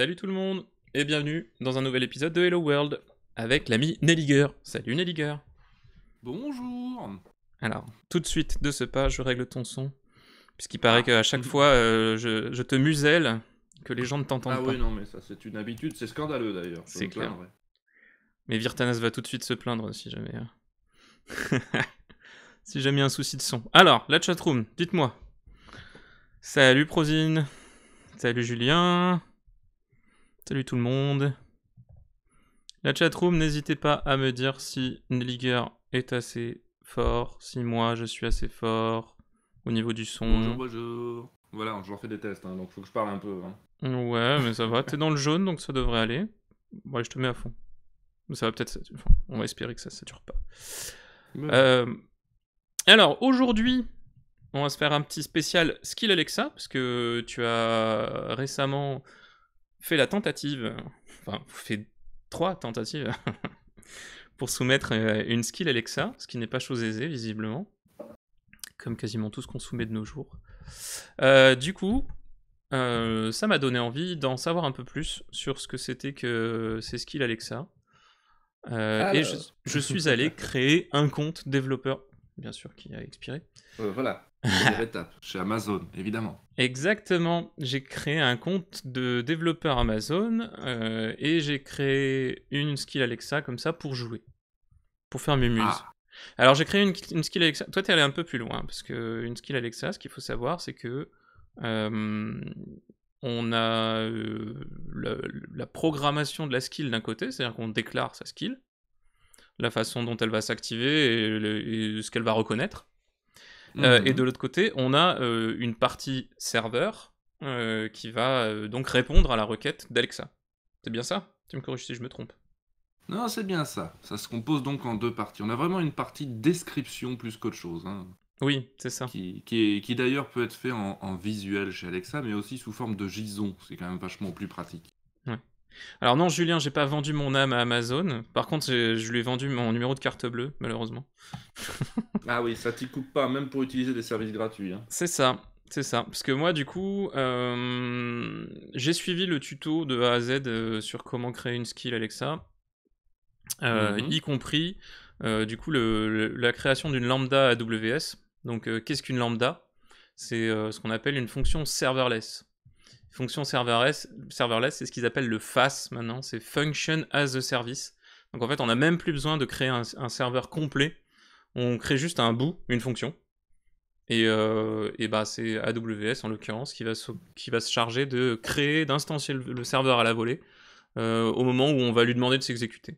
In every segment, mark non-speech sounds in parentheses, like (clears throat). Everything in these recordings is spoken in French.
Salut tout le monde et bienvenue dans un nouvel épisode de Hello World avec l'ami Nelliger. Salut Nelliger. Bonjour. Alors, tout de suite, de ce pas, je règle ton son. Puisqu'il paraît ah. qu'à chaque fois, euh, je, te muselle, que les gens ne t'entendent pas. Ah oui, non, mais ça, c'est une habitude, c'est scandaleux d'ailleurs. C'est clair. Mais Virtanas va tout de suite se plaindre si jamais. Hein. (laughs) si jamais un souci de son. Alors, la chatroom, dites-moi. Salut Prozine Salut Julien. Salut tout le monde. La chat room, n'hésitez pas à me dire si Nelliger est assez fort, si moi je suis assez fort au niveau du son. Bonjour, bonjour. Voilà, je leur fais des tests, hein, donc faut que je parle un peu. Hein. Ouais, mais ça va. T'es dans le jaune, donc ça devrait aller. Moi, je te mets à fond. Ça va peut-être. on va espérer que ça ne sature pas. Euh, alors, aujourd'hui, on va se faire un petit spécial Skill Alexa, parce que tu as récemment fait la tentative, enfin, fait trois tentatives (laughs) pour soumettre euh, une skill Alexa, ce qui n'est pas chose aisée, visiblement, comme quasiment tout ce qu'on soumet de nos jours. Euh, du coup, euh, ça m'a donné envie d'en savoir un peu plus sur ce que c'était que ces skills Alexa. et je, je, suis allé créer un compte développeur, bien sûr, qui a expiré. voilà. (laughs) chez Amazon, évidemment. Exactement. J'ai créé un compte de développeur Amazon euh, et j'ai créé une skill Alexa comme ça pour jouer, pour faire mes muses. Ah. Alors j'ai créé une, skill Alexa. Toi, t'es allé un peu plus loin parce que une skill Alexa, ce qu'il faut savoir, c'est que euh, on a euh, la, programmation de la skill d'un côté, c'est-à-dire qu'on déclare sa skill, la façon dont elle va s'activer et ce qu'elle va reconnaître. Euh, et mhm. de l'autre côté, on a euh, une partie serveur euh, qui va donc répondre à la requête d'Alexa. C'est bien ça Tu me corriges si je me trompe. Non, c'est bien ça. Ça se compose donc en deux parties. On a vraiment une partie description plus qu'autre chose. Hein. oui, c'est ça. Qui, qui, d'ailleurs peut être fait en, visuel chez Alexa, mais aussi sous forme de JSON. C'est quand même vachement plus pratique. Alors non, Julien, j'ai pas vendu mon âme à Amazon. Par contre, je lui ai vendu mon numéro de carte bleue, malheureusement. (laughs) ah oui, ça t'y coupe pas, même pour utiliser des services gratuits. Hein. C'est ça, c'est ça. Parce que moi, du coup, euh, j'ai suivi le tuto de A à Z euh, sur comment créer une skill Alexa, euh, mhm. y compris, du coup, la création d'une lambda AWS. Donc, qu'est-ce qu'une lambda C'est ce qu'on appelle une fonction serverless. Fonction serverless, c'est ce qu'ils appellent le FAS maintenant, c'est Function as a Service. Donc en fait, on n'a même plus besoin de créer un, serveur complet. On crée juste un bout, une fonction. Et, euh, bah, c'est AWS en l'occurrence qui va, se, qui va se charger de créer, d'instancier le, serveur à la volée euh, au moment où on va lui demander de s'exécuter.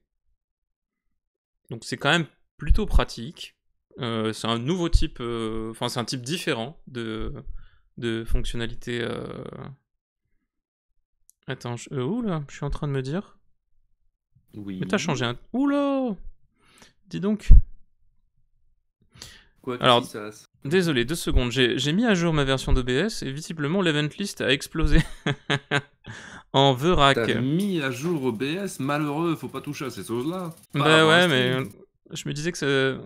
Donc c'est quand même plutôt pratique. Euh, c'est un nouveau type, enfin c'est un type différent de, de fonctionnalité Attends, je... là euh, oula, je suis en train de me dire. Oui. Mais t'as changé un. Oula Dis donc. Quoi Alors, ça désolé, deux secondes. J'ai mis à jour ma version d'OBS et visiblement l'event list a explosé (laughs) en verac. mis à jour OBS, malheureux, faut pas toucher à ces choses-là. Bah ouais, mais je me disais que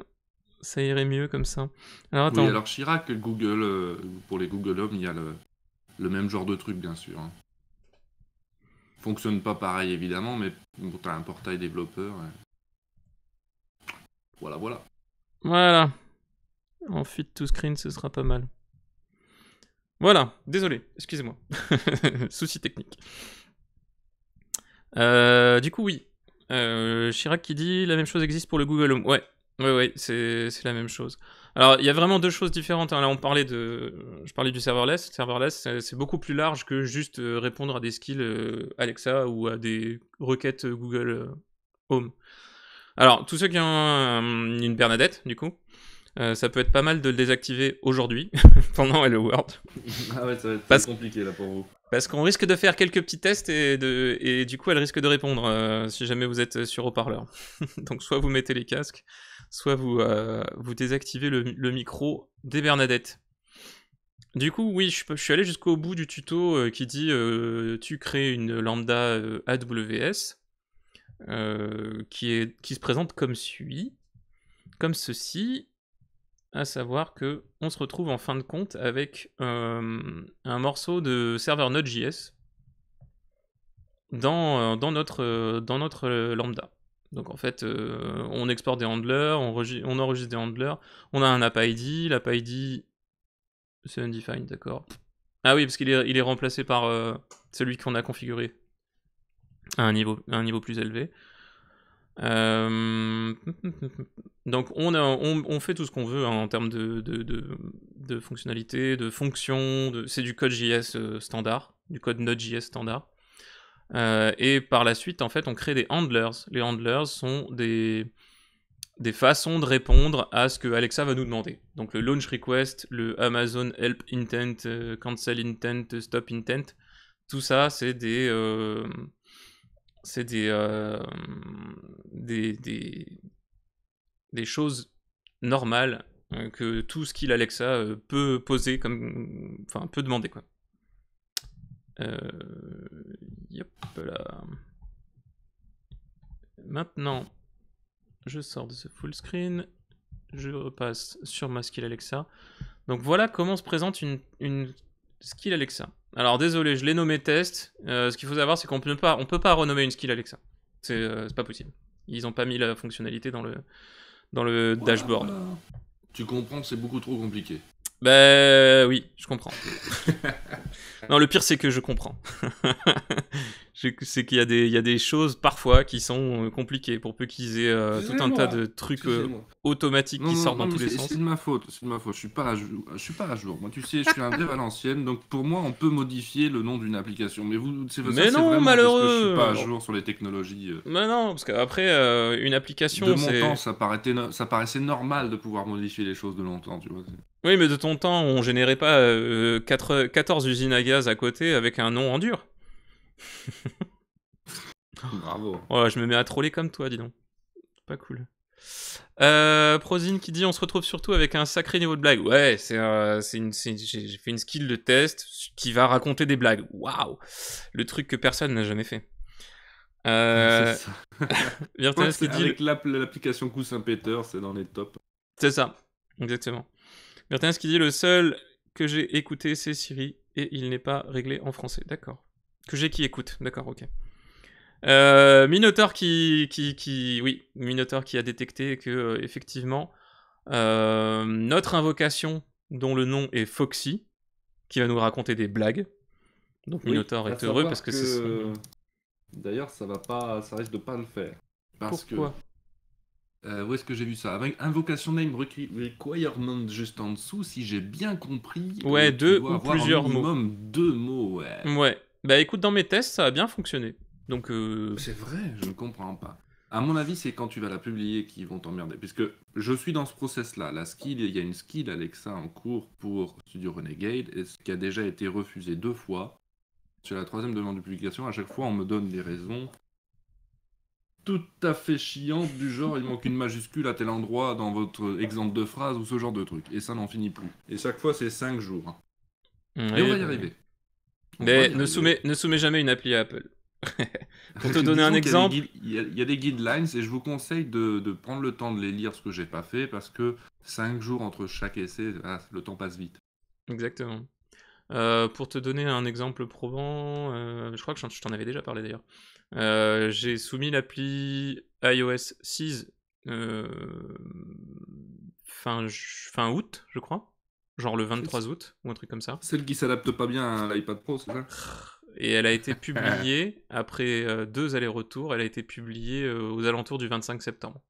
ça, irait mieux comme ça. Alors attends. Oui, alors Chirac, Google, euh, pour les Google Home, il y a le, le même genre de truc, bien sûr. Hein fonctionne pas pareil évidemment, mais bon, un portail développeur. Voilà, voilà. Voilà. En fuite to screen, ce sera pas mal. Voilà, désolé, excusez-moi. (laughs) Souci technique. Euh, du coup, oui. Euh, Chirac qui dit la même chose existe pour le Google Home. Ouais, ouais, ouais, c'est la même chose. Alors, il y a vraiment deux choses différentes. Hein. Là, on parlait de, je parlais du serverless. Serverless, c'est beaucoup plus large que juste euh, répondre à des skills euh, Alexa ou à des requêtes euh, Google Home. Alors, tous ceux qui ont une Bernadette, du coup, ça peut être pas mal de le désactiver aujourd'hui, (laughs) pendant Hello World. Ah ouais, ça va être compliqué là pour vous. Parce qu'on risque de faire quelques petits tests et, du coup elle risque de répondre euh, si jamais vous êtes sur haut-parleur. (laughs) Donc soit vous mettez les casques, soit vous, euh, vous désactivez le, micro des Bernadette. Du coup oui, je, suis allé jusqu'au bout du tuto euh, qui dit tu crées une lambda AWS qui, qui se présente comme suit, comme ceci à savoir que on se retrouve en fin de compte avec euh, un morceau de serveur Node.js dans, euh, dans, notre, euh, dans notre lambda. Donc en fait, on exporte des handlers, on, enregistre des handlers, on a un app ID, l'app ID c'est undefined, d'accord. Ah oui, parce qu'il est, il est remplacé par celui qu'on a configuré un niveau, à un niveau plus élevé. Euh, donc on, fait tout ce qu'on veut hein, en termes de, de, fonctionnalités, de fonctions, c'est du code JS euh, standard, du code Node.js standard. Euh, et par la suite, en fait, on crée des handlers. Les handlers sont des, des façons de répondre à ce que Alexa va nous demander. Donc le launch request, le Amazon help intent, cancel intent, stop intent, tout ça, c'est des, c'est euh, des, des, des, choses normales euh, que tout ce qu'il Alexa euh, peut poser, comme, enfin, peut demander. Quoi. là. Maintenant, je sors de ce full screen, je repasse sur ma skill Alexa. Donc voilà comment se présente une, une skill Alexa. Alors désolé, je l'ai nommé test. Euh, ce qu'il faut savoir, c'est qu'on ne peut pas renommer une skill Alexa. C'est euh, pas possible. Ils n'ont pas mis la fonctionnalité dans le, dans le dashboard. Tu comprends c'est beaucoup trop compliqué. Ben oui, je comprends. (laughs) non, le pire c'est que je comprends. (laughs) c'est qu'il y, a des, choses parfois qui sont euh, compliquées pour peu qu'ils aient tout un tas de trucs euh, automatiques qui sortent dans tous les sens. C'est de ma faute, c'est de ma faute. Je suis pas à jour, suis pas à jour. Moi, tu sais, je suis un vrai valencienne, donc pour moi, on peut modifier le nom d'une application. Mais vous, c'est Mais que je suis pas à jour sur les technologies. Euh. Mais non, parce qu'après une application. De mon temps, ça, ça paraissait normal de pouvoir modifier les choses de longtemps, tu vois. Oui, mais de ton temps, on générait pas 14 usines à gaz à côté avec un nom en dur. (laughs) Bravo. je me mets à troller comme toi, dis donc. Pas cool. Euh, Prozine qui dit on se retrouve surtout avec un sacré niveau de blague. Ouais, c'est j'ai fait une skill de test qui va raconter des blagues. Waouh, le truc que personne n'a jamais fait. Euh... Ça. (laughs) qui dit avec l'application coussin Peter c'est dans les top. C'est ça, exactement. ce qui dit le seul que j'ai écouté c'est Siri et il n'est pas réglé en français. D'accord. Que j'ai qui écoute, d'accord, ok. Euh, Minotaur qui, qui, oui, Minotaur qui a détecté que euh, effectivement euh, notre invocation dont le nom est Foxy, qui va nous raconter des blagues. Donc est heureux parce que, euh, D'ailleurs, ça va pas, ça risque de pas le faire parce Pourquoi que. où est-ce que j'ai vu ça Avec Invocation Name Requirement juste en dessous, si j'ai bien compris. Ouais, deux ou plusieurs mots. Deux mots, ouais. Ouais, bah écoute, dans mes tests, ça a bien fonctionné. Donc. Euh, c'est vrai, je ne comprends pas. À mon avis, c'est quand tu vas la publier qu'ils vont t'emmerder. Puisque je suis dans ce process-là. La skill, il y a une skill Alexa en cours pour Studio Renegade, et ce qui a déjà été refusé deux fois. Sur la troisième demande de publication, à chaque fois, on me donne des raisons tout à fait chiantes du genre il manque une majuscule à tel endroit dans votre exemple de phrase ou ce genre de truc. Et ça n'en finit plus. Et chaque fois, c'est cinq jours. et on va y arriver. Mais ne soumets, ne jamais une appli à Apple. (laughs) Pour te donner un exemple, il y, a, des guidelines et je vous conseille de, prendre le temps de les lire, ce que j'ai pas fait, parce que 5 jours entre chaque essai, ah, le temps passe vite. Exactement. Euh, pour te donner un exemple probant, euh, je crois que je t'en avais déjà parlé d'ailleurs. Euh, j'ai soumis l'appli iOS 6 fin, fin août, je crois genre le 23 août ou un truc comme ça. Celle qui s'adapte pas bien à l'iPad Pro, c'est ça Et elle a été publiée, après euh, deux allers-retours, elle a été publiée euh, aux alentours du 25 septembre.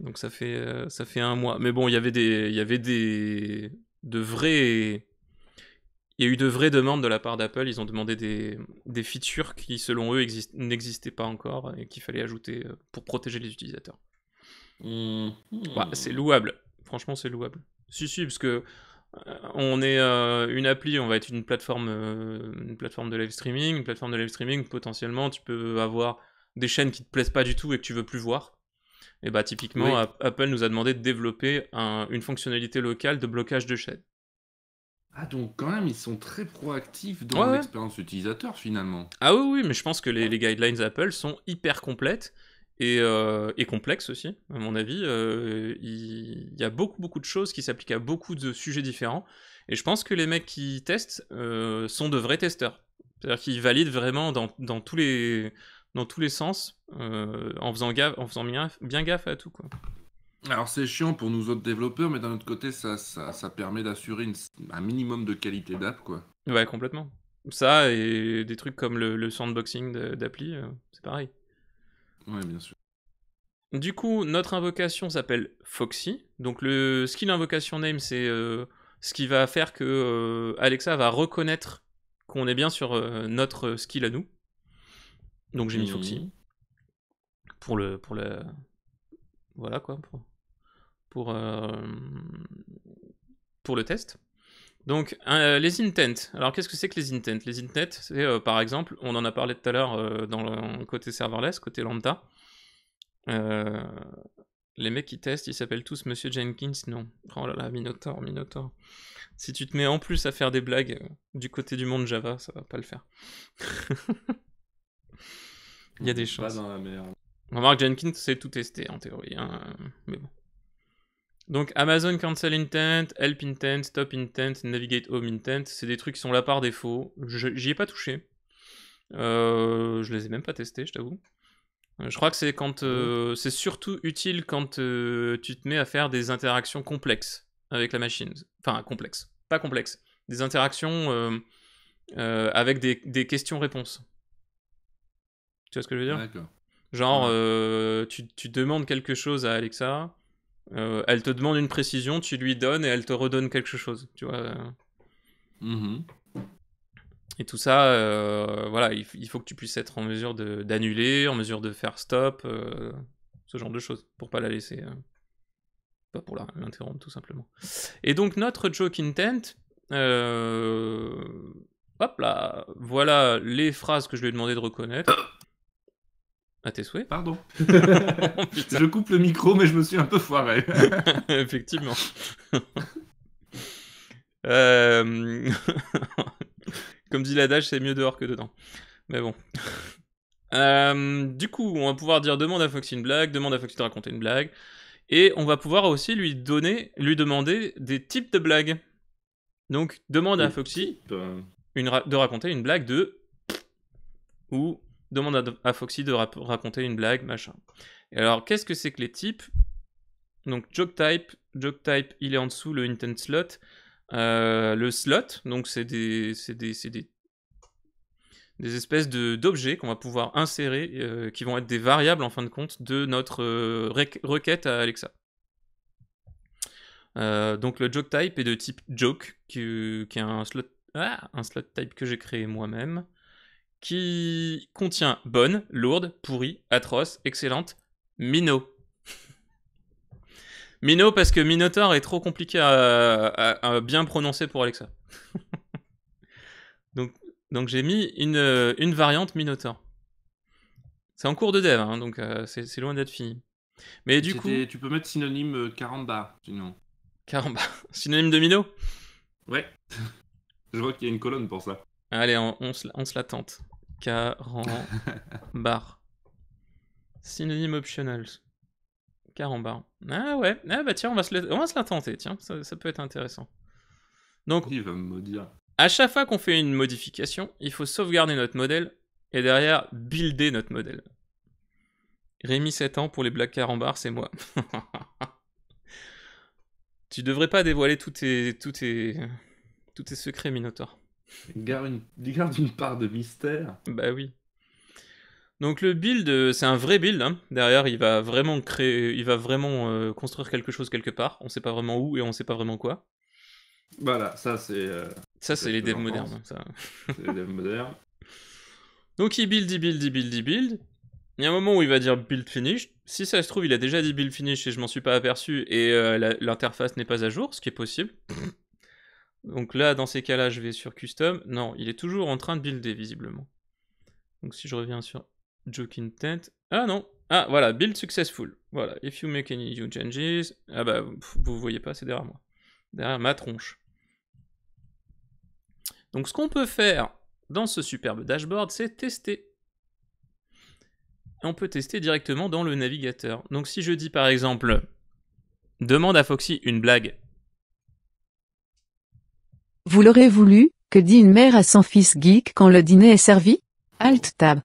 Donc ça fait, euh, ça fait un mois. Mais bon, il y avait des. Il y avait des. de vrais. Il y a eu de vraies demandes de la part d'Apple. Ils ont demandé des, features qui, selon eux, n'existaient pas encore et qu'il fallait ajouter pour protéger les utilisateurs. Hmm. Bah, c'est louable. Franchement, c'est louable. Si, si, parce que euh, on est euh, une appli, on va être une plateforme, euh, une plateforme de live streaming. Une plateforme de live streaming, potentiellement, tu peux avoir des chaînes qui te plaisent pas du tout et que tu veux plus voir. Et bah typiquement, Apple nous a demandé de développer une fonctionnalité locale de blocage de chaînes. Ah donc quand même, ils sont très proactifs dans l'expérience utilisateur finalement. Ah oui, oui, mais je pense que les guidelines Apple sont hyper complètes. Euh, et, complexe aussi, à mon avis. Euh, il, y a beaucoup, beaucoup de choses qui s'appliquent à beaucoup de sujets différents. Et je pense que les mecs qui testent euh, sont de vrais testeurs. C'est-à-dire qu'ils valident vraiment dans, dans, tous les, dans tous les sens, en faisant, gaffe, en faisant bien, bien gaffe à tout. Quoi. Alors c'est chiant pour nous autres développeurs, mais d'un autre côté, ça, ça, permet d'assurer un minimum de qualité d'app. quoi. Ouais, complètement. Ça et des trucs comme le, le sandboxing d'appli, c'est pareil bien sûr. Du coup, notre invocation s'appelle Foxy. Donc le skill invocation name, c'est euh, ce qui va faire que euh, Alexa va reconnaître qu'on est bien sur euh, notre skill à nous. Donc j'ai mis Foxy pour le pour le voilà quoi pour, pour le test. Donc, euh, les intents. Alors, qu'est-ce que c'est que les intents Les intents, c'est euh, par exemple, on en a parlé tout à l'heure euh, dans le côté serverless, côté lambda. les mecs qui testent, ils s'appellent tous Monsieur Jenkins, non. Oh là là, Minotaur, Minotaur. Si tu te mets en plus à faire des blagues du côté du monde Java, ça va pas le faire. (laughs) Il y a des choses. On Remarque, Jenkins sait tout tester en théorie, hein, mais bon. Donc Amazon Cancel Intent, Help Intent, Stop Intent, Navigate Home Intent, c'est des trucs qui sont là par défaut. J'y ai pas touché. Euh, je les ai même pas testés, je t'avoue. Euh, je crois que c'est quand euh, c'est surtout utile quand tu te mets à faire des interactions complexes avec la machine. Enfin, complexes, pas complexes. Des interactions avec des, questions-réponses. Tu vois ce que je veux dire Genre, tu demandes quelque chose à Alexa, euh, elle te demande une précision, tu lui donnes et elle te redonne quelque chose, tu vois. Euh. Mm-hmm. Et tout ça, euh, voilà, il, faut que tu puisses être en mesure d'annuler, en mesure de faire stop, ce genre de choses, pour pas la laisser, pas pour l'interrompre tout simplement. Et donc notre joke intent, hop là, voilà les phrases que je lui ai demandé de reconnaître. À tes souhaits Pardon. (laughs) je coupe le micro, mais je me suis un peu foiré. (laughs) Effectivement. Euh, (laughs) comme dit l'adage, c'est mieux dehors que dedans. Mais bon. Euh, du coup, on va pouvoir dire demande à Foxy une blague, demande à Foxy de raconter une blague, et on va pouvoir aussi lui donner, lui demander des types de blagues. Donc, demande à Foxy une de raconter une blague de ou demande à, Foxy de raconter une blague, machin. Et alors, qu'est-ce que c'est que les types Donc, joke type, joke type, il est en dessous, le intent slot. Euh, le slot, donc c'est des, des, des, des, espèces d'objets qu'on va pouvoir insérer, euh, qui vont être des variables en fin de compte de notre euh, requête à Alexa. donc le joke type est de type joke, qui, est un slot, ah, un slot type que j'ai créé moi-même qui contient bonne, lourde, pourrie, atroce, excellente, minot. minot parce que Minotaur est trop compliqué à, bien prononcer pour Alexa. (laughs) donc donc j'ai mis une, variante Minotaur. C'est en cours de dev, hein, donc euh, c'est loin d'être fini. Mais du coup... Tu peux mettre synonyme euh, caramba, sinon. Caramba. (laughs) Synonyme de Mino Ouais. (laughs) Je vois qu'il y a une colonne pour ça. Allez, on, on, se, on se la tente. Carambar. (laughs) Synonyme optional. Carambar. Ah ouais, ah bah tiens, on va se tenter tiens, ça, peut être intéressant. Donc, À chaque fois qu'on fait une modification, il faut sauvegarder notre modèle et derrière builder notre modèle. Rémi 7 ans pour les Black carambar, c'est moi. (laughs) tu devrais pas dévoiler tous tes, tous tes, tous tes secrets, Minotaur. Il garde une, part de mystère. Bah oui. Donc le build, euh, c'est un vrai build. Hein. Derrière, il va vraiment créer, il va vraiment euh, construire quelque chose quelque part. On sait pas vraiment où et on sait pas vraiment quoi. Voilà, ça c'est. Euh, ça c'est les devs modernes. (laughs) les devs modernes. Donc il build, il build, il build, il build. Il y a un moment où il va dire build finish. Si ça se trouve, il a déjà dit build finish et je m'en suis pas aperçu et l'interface n'est pas à jour, ce qui est possible. Donc là, dans ces cas-là, je vais sur Custom. Non, il est toujours en train de builder, visiblement. Donc si je reviens sur Joke Intent... Ah non Ah, voilà, build successful. Voilà, if you make any new changes... Ah bah, vous voyez pas, c'est derrière moi. Derrière ma tronche. Donc ce qu'on peut faire dans ce superbe dashboard, c'est tester. On peut tester directement dans le navigateur. Donc si je dis par exemple, demande à Foxy une blague, vous l'aurez voulu, que dit une mère à son fils geek quand le dîner est servi Alt Tab.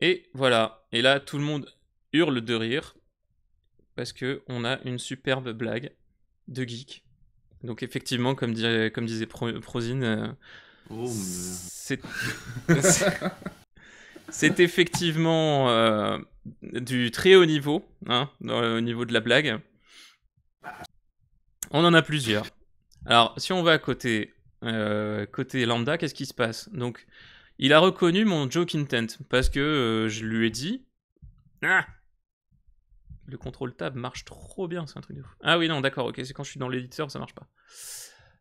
Et voilà. Et là, tout le monde hurle de rire parce que on a une superbe blague de geek. Donc effectivement, comme, disait Prozine, euh, oh, c'est (laughs) c'est effectivement euh, du très haut niveau, hein, au niveau de la blague. On en a plusieurs. Alors, si on va à côté, euh, côté lambda, qu'est-ce qui se passe Donc, il a reconnu mon joke intent parce que euh, je lui ai dit. Ah le contrôle tab marche trop bien, c'est un truc de fou. Ah oui, non, d'accord, ok, c'est quand je suis dans l'éditeur, ça marche pas.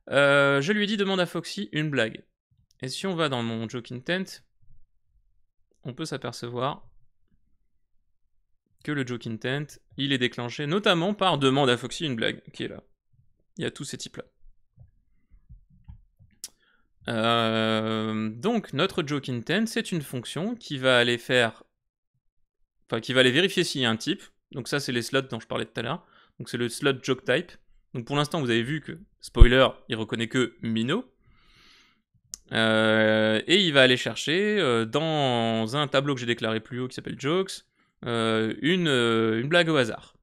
Euh, je lui ai dit demande à Foxy une blague. Et si on va dans mon joke intent, on peut s'apercevoir que le joke intent, il est déclenché notamment par demande à Foxy une blague qui est là. Il y a tous ces types-là. Euh, donc notre intent, c'est une fonction qui va aller faire, enfin qui va aller vérifier s'il y a un type. Donc ça, c'est les slots dont je parlais tout à l'heure. Donc c'est le slot jokeType. Donc pour l'instant, vous avez vu que spoiler, il reconnaît que Mino. Euh, et il va aller chercher euh, dans un tableau que j'ai déclaré plus haut qui s'appelle jokes une, une blague au hasard.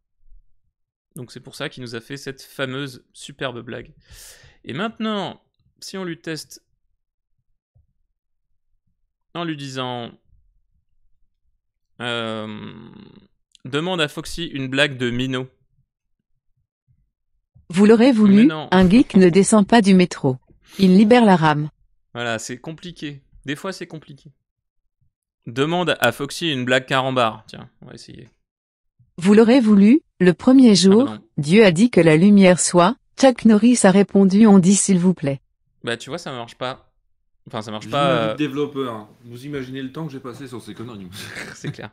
Donc c'est pour ça qu'il nous a fait cette fameuse superbe blague. Et maintenant, si on lui teste lui disant euh, Demande à Foxy une blague de Minot. Vous l'aurez voulu, un geek ne descend pas du métro. Il libère la rame. Voilà, c'est compliqué. Des fois, c'est compliqué. Demande à Foxy une blague carambar. Tiens, on va essayer. Vous l'aurez voulu, le premier ah jour, Dieu a dit que la lumière soit. Chuck Norris a répondu On dit s'il vous plaît. Bah, tu vois, ça marche pas. Enfin, ça marche pas. Euh, développeur. Hein. Vous imaginez le temps que j'ai passé sur ces conneries. (laughs) c'est clair.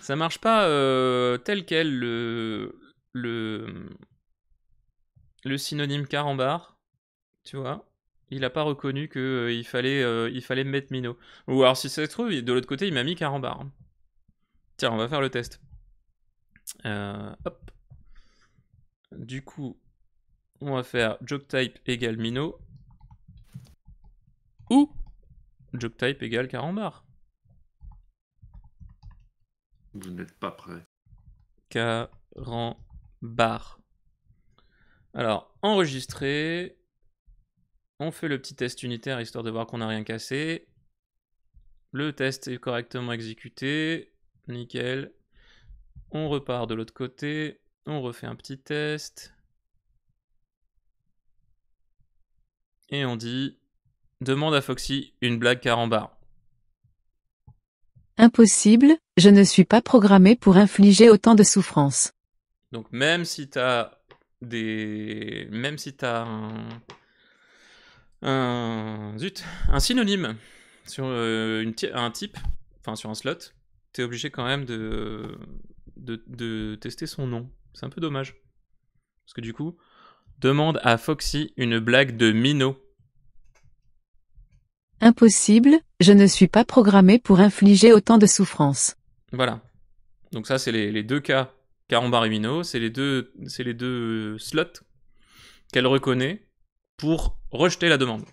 ça marche pas euh, tel quel le, le, le synonyme carambar. Tu vois Il a pas reconnu qu'il euh, il fallait, il fallait mettre Mino. Ou alors, si ça se trouve, de l'autre côté, il m'a mis carambar. Hein. Tiens, on va faire le test. hop. Du coup, on va faire job type égal Mino ou type égale bar. Vous n'êtes pas prêt. bar. Alors, enregistrer. On fait le petit test unitaire histoire de voir qu'on n'a rien cassé. Le test est correctement exécuté. Nickel. On repart de l'autre côté. On refait un petit test. Et on dit demande à Foxy une blague carambar. Impossible, je ne suis pas programmé pour infliger autant de souffrance. Donc même si t'as des, même si t'as un, un, zut, un synonyme sur euh, un type, enfin sur un slot, t'es obligé quand même de, de, de tester son nom. C'est un peu dommage. Parce que du coup, demande à Foxy une blague de Minot. Impossible, je ne suis pas programmé pour infliger autant de souffrance. Voilà. Donc ça, c'est les, deux cas Carambarimino, c'est les deux, c'est les deux euh, slots qu'elle reconnaît pour rejeter la demande.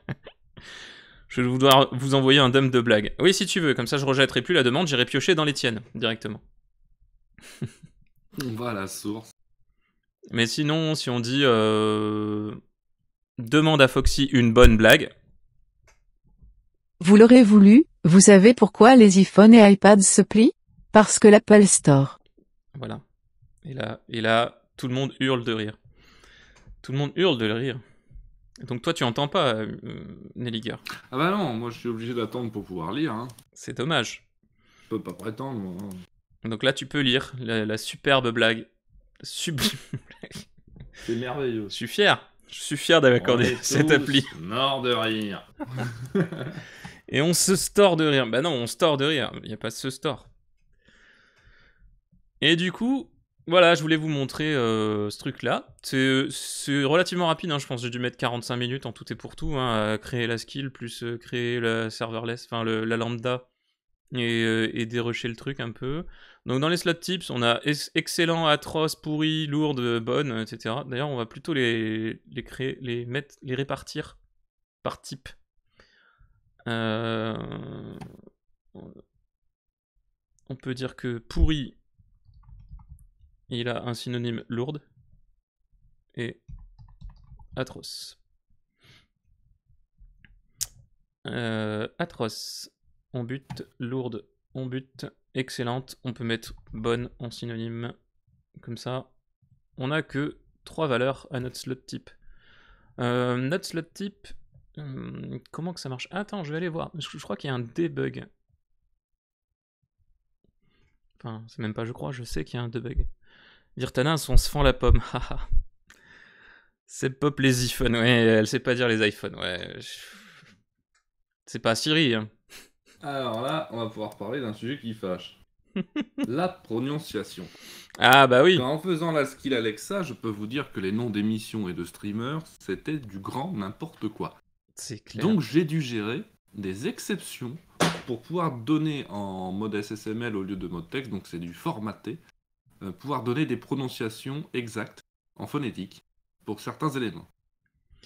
(laughs) je vais vouloir vous envoyer un dump de blague. Oui, si tu veux, comme ça je rejetterai plus la demande, j'irai piocher dans les tiennes directement. (laughs) Voilà, source. Mais sinon, si on dit euh, demande à Foxy une bonne blague, vous l'aurez voulu, vous savez pourquoi les iPhones et iPads se plient Parce que l'Apple Store. Voilà. Et là, et là, tout le monde hurle de rire. Tout le monde hurle de rire. Donc toi, tu entends pas euh, Ah bah non, moi je suis obligé d'attendre pour pouvoir lire. Hein. C'est dommage. Je peux pas prétendre. Hein. Donc là, tu peux lire la, superbe blague. Sublime blague. C'est merveilleux. Je suis fier. Je suis fier d'avoir accordé cette appli. Mort de rire. (laughs) Et on se store de rire. Bah ben non, on store de rire. Il n'y a pas ce store. Et du coup, voilà, je voulais vous montrer euh, ce truc-là. C'est relativement rapide, hein, je pense j'ai dû mettre 45 minutes en tout et pour tout, hein, créer la skill, plus euh, créer la serverless, enfin la lambda, et, euh, dérocher dérusher le truc un peu. Donc dans les slot tips, on a excellent, atroce, pourri, lourde, bonne, etc. D'ailleurs, on va plutôt les, les créer, les mettre, les répartir par type. Euh, on peut dire que pourri, il a un synonyme lourde et atroce. Euh, atroce, on bute, lourde, on bute, excellente, on peut mettre bonne en synonyme, comme ça. On a que trois valeurs à notre slot type. Euh, notre slot type, Hum, comment que ça marche Attends, je vais aller voir. Je, crois qu'il y a un debug. Enfin, c'est même pas je crois, je sais qu'il y a un debug. Virtanin, on se fend la pomme. (laughs) c'est pop les iPhones, ouais, elle sait pas dire les iPhones, ouais. C'est pas Siri. Hein. Alors là, on va pouvoir parler d'un sujet qui fâche. (laughs) la prononciation. Ah bah oui. en faisant la skill Alexa, je peux vous dire que les noms d'émissions et de streamers, c'était du grand n'importe quoi. Donc j'ai dû gérer des exceptions pour pouvoir donner en mode SSML au lieu de mode texte, donc c'est du formaté, euh, pouvoir donner des prononciations exactes en phonétique pour certains éléments.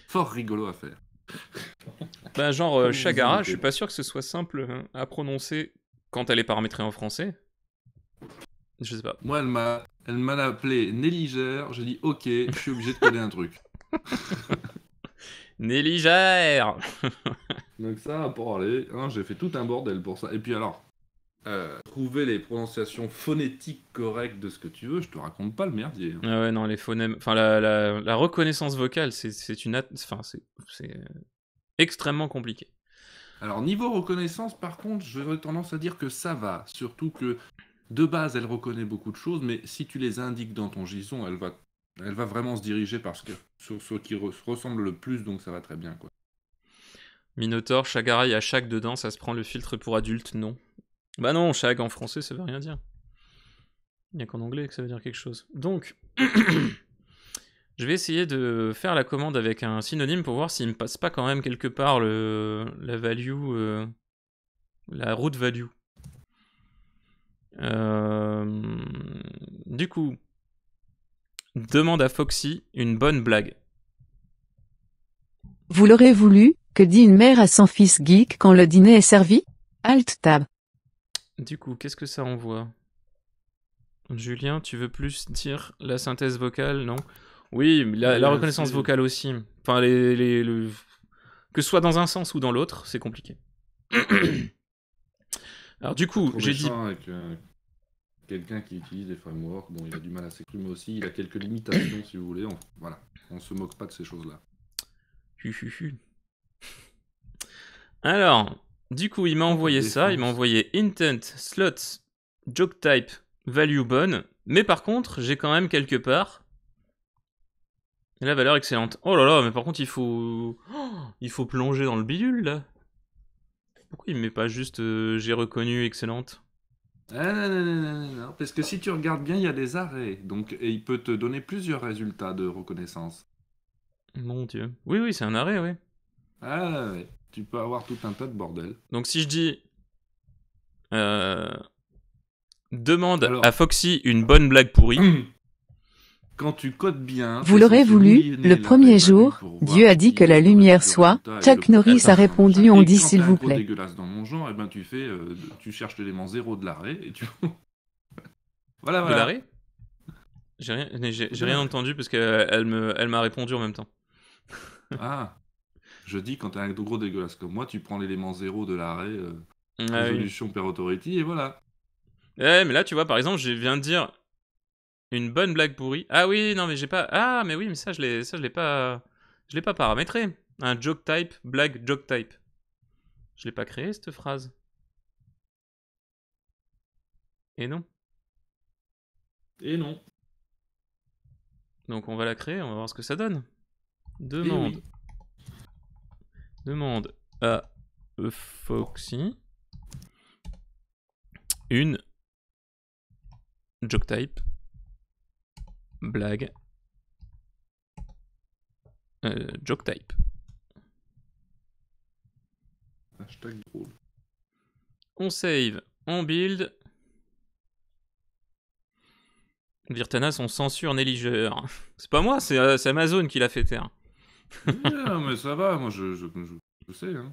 Fort rigolo à faire. Un (laughs) bah, genre euh, Chagara, je suis pas sûr que ce soit simple hein, à prononcer quand elle est paramétrée en français. Je sais pas. Moi, elle m'a, elle m'a appelé néligère J'ai dit OK, je suis obligé de coder un truc. (laughs) Nelly (laughs) Donc ça, pour aller, hein, j'ai fait tout un bordel pour ça. Et puis alors, euh, trouver les prononciations phonétiques correctes de ce que tu veux, je te raconte pas le merdier. Hein. Ah ouais, non, les phonèmes, enfin la, reconnaissance vocale, c'est une, enfin c'est euh, extrêmement compliqué. Alors niveau reconnaissance, par contre, j'aurais tendance à dire que ça va, surtout que de base, elle reconnaît beaucoup de choses, mais si tu les indiques dans ton gison, elle va elle va vraiment se diriger parce que sur ce qui ressemble le plus, donc ça va très bien. Quoi. Minotaur, Chagara, il y a dedans, ça se prend le filtre pour adulte, non. Bah non, Chag en français, ça veut rien dire. Il n'y a qu'en anglais que ça veut dire quelque chose. Donc, (clears throat) je vais essayer de faire la commande avec un synonyme pour voir s'il ne me passe pas quand même quelque part le, la value, euh, la route value. Euh, du coup, Demande à Foxy une bonne blague. Vous l'aurez voulu, que dit une mère à son fils geek quand le dîner est servi Alt tab. Du coup, qu'est-ce que ça envoie Julien, tu veux plus dire la synthèse vocale, non Oui, la, reconnaissance vocale aussi. Enfin, les, les, le... que ce soit dans un sens ou dans l'autre, c'est compliqué. (clears throat) Alors du coup, j'ai dit quelqu'un qui utilise des frameworks, bon, il a du mal à s'exprimer aussi, il a quelques limitations, si vous voulez. On, voilà, on se moque pas de ces choses-là. Alors, du coup, il m'a envoyé ça, il m'a envoyé intent, slots, joke type, value bonne, mais par contre, j'ai quand même quelque part la valeur excellente. Oh là là, mais par contre, il faut, (gasps) il faut plonger dans le bidule là. Pourquoi il met pas juste euh, j'ai reconnu excellente non, non, non, non, parce que si tu regardes bien, il y a des arrêts. Donc, et il peut te donner plusieurs résultats de reconnaissance. Mon Dieu. Oui, oui, c'est un arrêt, oui. Ah, ouais. Tu peux avoir tout un tas de bordel. Donc, si je dis. Euh... Demande à Foxy une bonne blague pourrie. (clears throat) Quand tu codes bien, vous l'aurez voulu, le premier jour, Dieu a dit que la lumière soit. Chuck Norris a répondu on dit s'il vous plaît. dégueulasse dans mon genre, et eh ben tu fais, euh, tu cherches l'élément zéro de l'arrêt et tu. (laughs) voilà, voilà. De l'arrêt J'ai rien, entendu parce qu'elle euh, me, elle m'a répondu en même temps. (laughs) ah. Je dis quand t'es un gros dégueulasse comme moi, tu prends l'élément zéro de l'arrêt, euh, ah per authority et voilà. Ouais, mais là tu vois par exemple, je viens de dire une bonne blague pourrie. Ah oui, non, mais j'ai pas. Ah, mais oui, mais ça, je l'ai, ça, je pas. Je l'ai pas paramétré. Un joke type, blague joke type. Je l'ai pas créé cette phrase. Et non. Et non. Donc on va la créer, on va voir ce que ça donne. Demande. Demande à Foxy une joke type blague, euh, joke type. On save, on build. Virtanas, on censure Néligeur. (laughs) C'est pas moi, euh, c'est Amazon qui l'a fait taire. Non (laughs) ah, mais ça va, moi je, sais. Hein.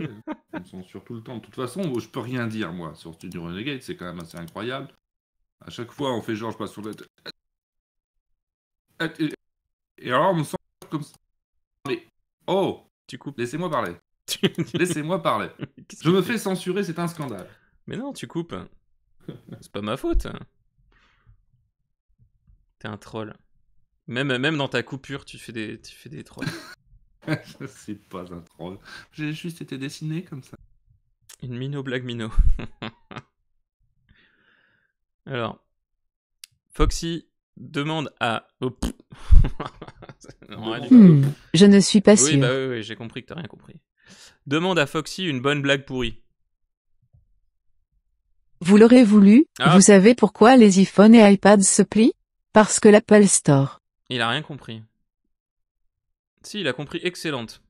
Hein. on censure tout le temps. De toute façon, je peux rien dire, moi, sur Studio Renegade, c'est quand même assez incroyable. À chaque fois, on fait genre, je passe sur le. Et alors, on me sent comme Mais oh Tu coupes. Laissez-moi parler. (laughs) Laissez-moi parler. (laughs) Je me fais censurer, c'est un scandale. Mais non, tu coupes. (laughs) C'est pas ma faute. T'es un troll. Même, même dans ta coupure, tu fais des, tu fais des trolls. je suis pas un troll. J'ai juste été dessiné comme ça. Une mino blague mino. Alors, Foxy demande à. Oh, (laughs) hmm. je ne suis pas sûr. Oui, bah oui, j'ai compris que t'as rien compris. Demande à Foxy une bonne blague pourrie. Vous l'aurez voulu, ah. vous savez pourquoi les iPhones et iPads se plient Parce que l'Apple Store. Il a rien compris. Si, il a compris excellente.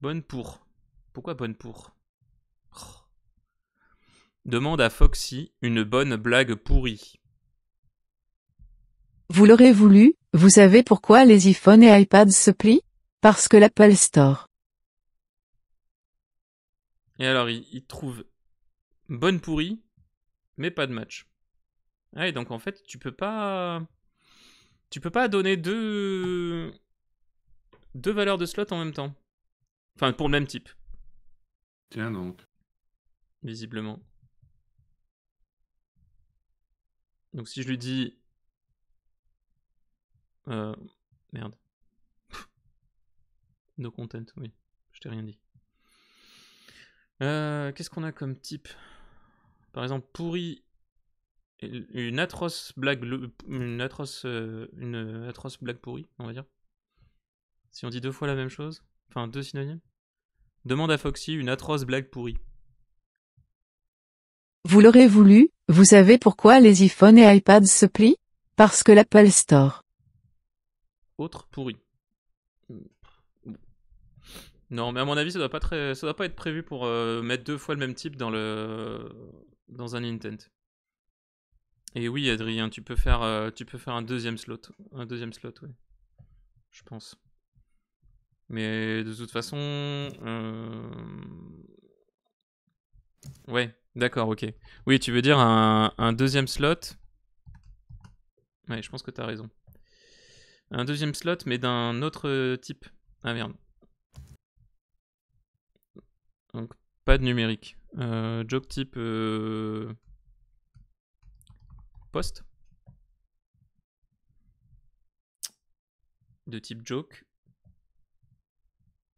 Bonne pour. Pourquoi bonne pour oh. Demande à Foxy une bonne blague pourrie. Vous l'aurez voulu, vous savez pourquoi les iPhones et iPads se plient Parce que l'Apple Store. Et alors, il, trouve bonne pourrie, mais pas de match. et ah donc en fait, tu peux pas, tu peux pas donner deux deux valeurs de slot en même temps. Enfin, pour le même type. Tiens donc. Visiblement. Donc si je lui dis euh, merde. (laughs) no content, oui. Je t'ai rien dit. Euh, Qu'est-ce qu'on a comme type Par exemple, pourri. Une atroce blague. Une atroce, euh, une atroce blague pourrie, on va dire. Si on dit deux fois la même chose. Enfin, deux synonymes. Demande à Foxy une atroce blague pourrie. Vous l'aurez voulu, vous savez pourquoi les iPhones et iPads se plient Parce que l'Apple Store autre pourri. Non, mais à mon avis, ça doit pas doit pas être prévu pour euh, mettre deux fois le même type dans le dans un intent. Et oui, Adrien, tu peux faire, euh, tu peux faire un deuxième slot, un deuxième slot, oui, je pense. Mais de toute façon, euh, ouais, d'accord, ok. Oui, tu veux dire un, deuxième slot. Ouais, je pense que tu as raison un deuxième slot, mais d'un autre euh, type. Ah merde. Donc, pas de numérique. Euh, joke type euh, post. De type joke.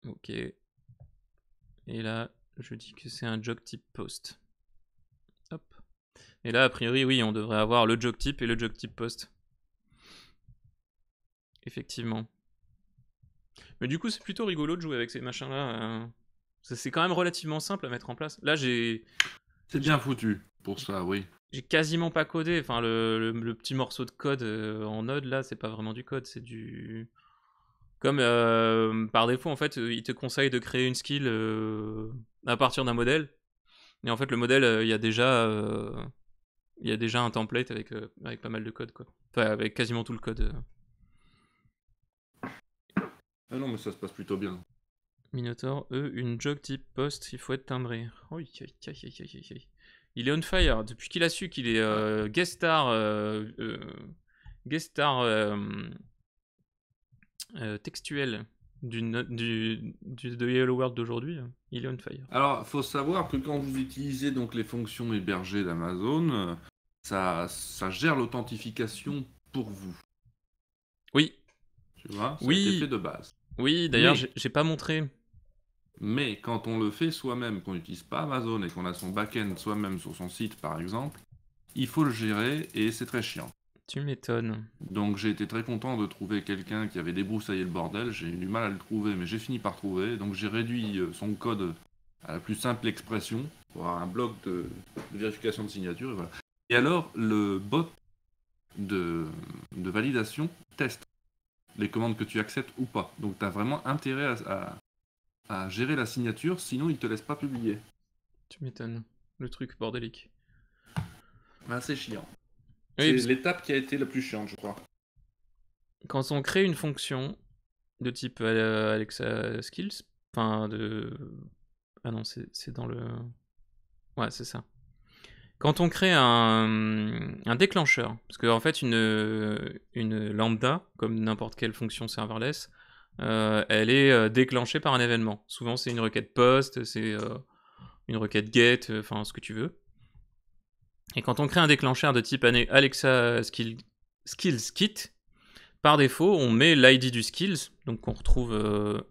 Ok. Et là, je dis que c'est un joke type post. Hop. Et là, a priori, oui, on devrait avoir le joke type et le joke type post. Effectivement. Mais du coup, c'est plutôt rigolo de jouer avec ces machins-là. Euh. C'est quand même relativement simple à mettre en place. Là, j'ai. C'est bien foutu pour ça, oui. J'ai quasiment pas codé. Enfin, le, petit morceau de code euh, en Node, là, c'est pas vraiment du code, c'est du. Comme euh, par défaut, en fait, il te conseille de créer une skill à partir d'un modèle. Et en fait, le modèle, il y a déjà. il y a déjà un template avec, avec pas mal de code, quoi. Enfin, avec quasiment tout le code. Ah non, mais ça se passe plutôt bien. Minotaur, E, une joke type post, il faut être timbré. Il est on fire. Depuis qu'il a su qu'il est euh, guest star, euh, euh, textuel du, du, de World d'aujourd'hui, il est on fire. Alors, faut savoir que quand vous utilisez donc les fonctions hébergées d'Amazon, ça, ça gère l'authentification pour vous. Oui, tu vois Oui. fait de base. Oui, d'ailleurs, j'ai- pas montré. Mais quand on le fait soi-même, qu'on n'utilise pas Amazon et qu'on a son back-end soi-même sur son site, par exemple, il faut le gérer et c'est très chiant. Tu m'étonnes. Donc j'ai été très content de trouver quelqu'un qui avait débroussaillé le bordel. J'ai eu du mal à le trouver, mais j'ai fini par trouver. Donc j'ai réduit euh, son code à la plus simple expression pour avoir un bloc de, vérification de signature. Et, voilà. et alors, le bot de, de validation teste les commandes que tu acceptes ou pas. Donc tu as vraiment intérêt à, gérer la signature, sinon ils te laissent pas publier. Tu m'étonnes, le truc bordélique. c'est chiant. c'est l'étape qui a été la plus chiante, je crois. Quand on crée une fonction de type euh, Alexa Skills, enfin de... Ah non, c'est dans le... Ouais, c'est ça. Quand on crée un, déclencheur, parce qu'en fait une, lambda, comme n'importe quelle fonction serverless, euh, elle est euh, déclenchée par un événement. Souvent c'est une requête post, c'est euh, une requête get, enfin ce que tu veux. Et quand on crée un déclencheur de type Alexa Skills Kit, par défaut on met l'ID du skills, donc on retrouve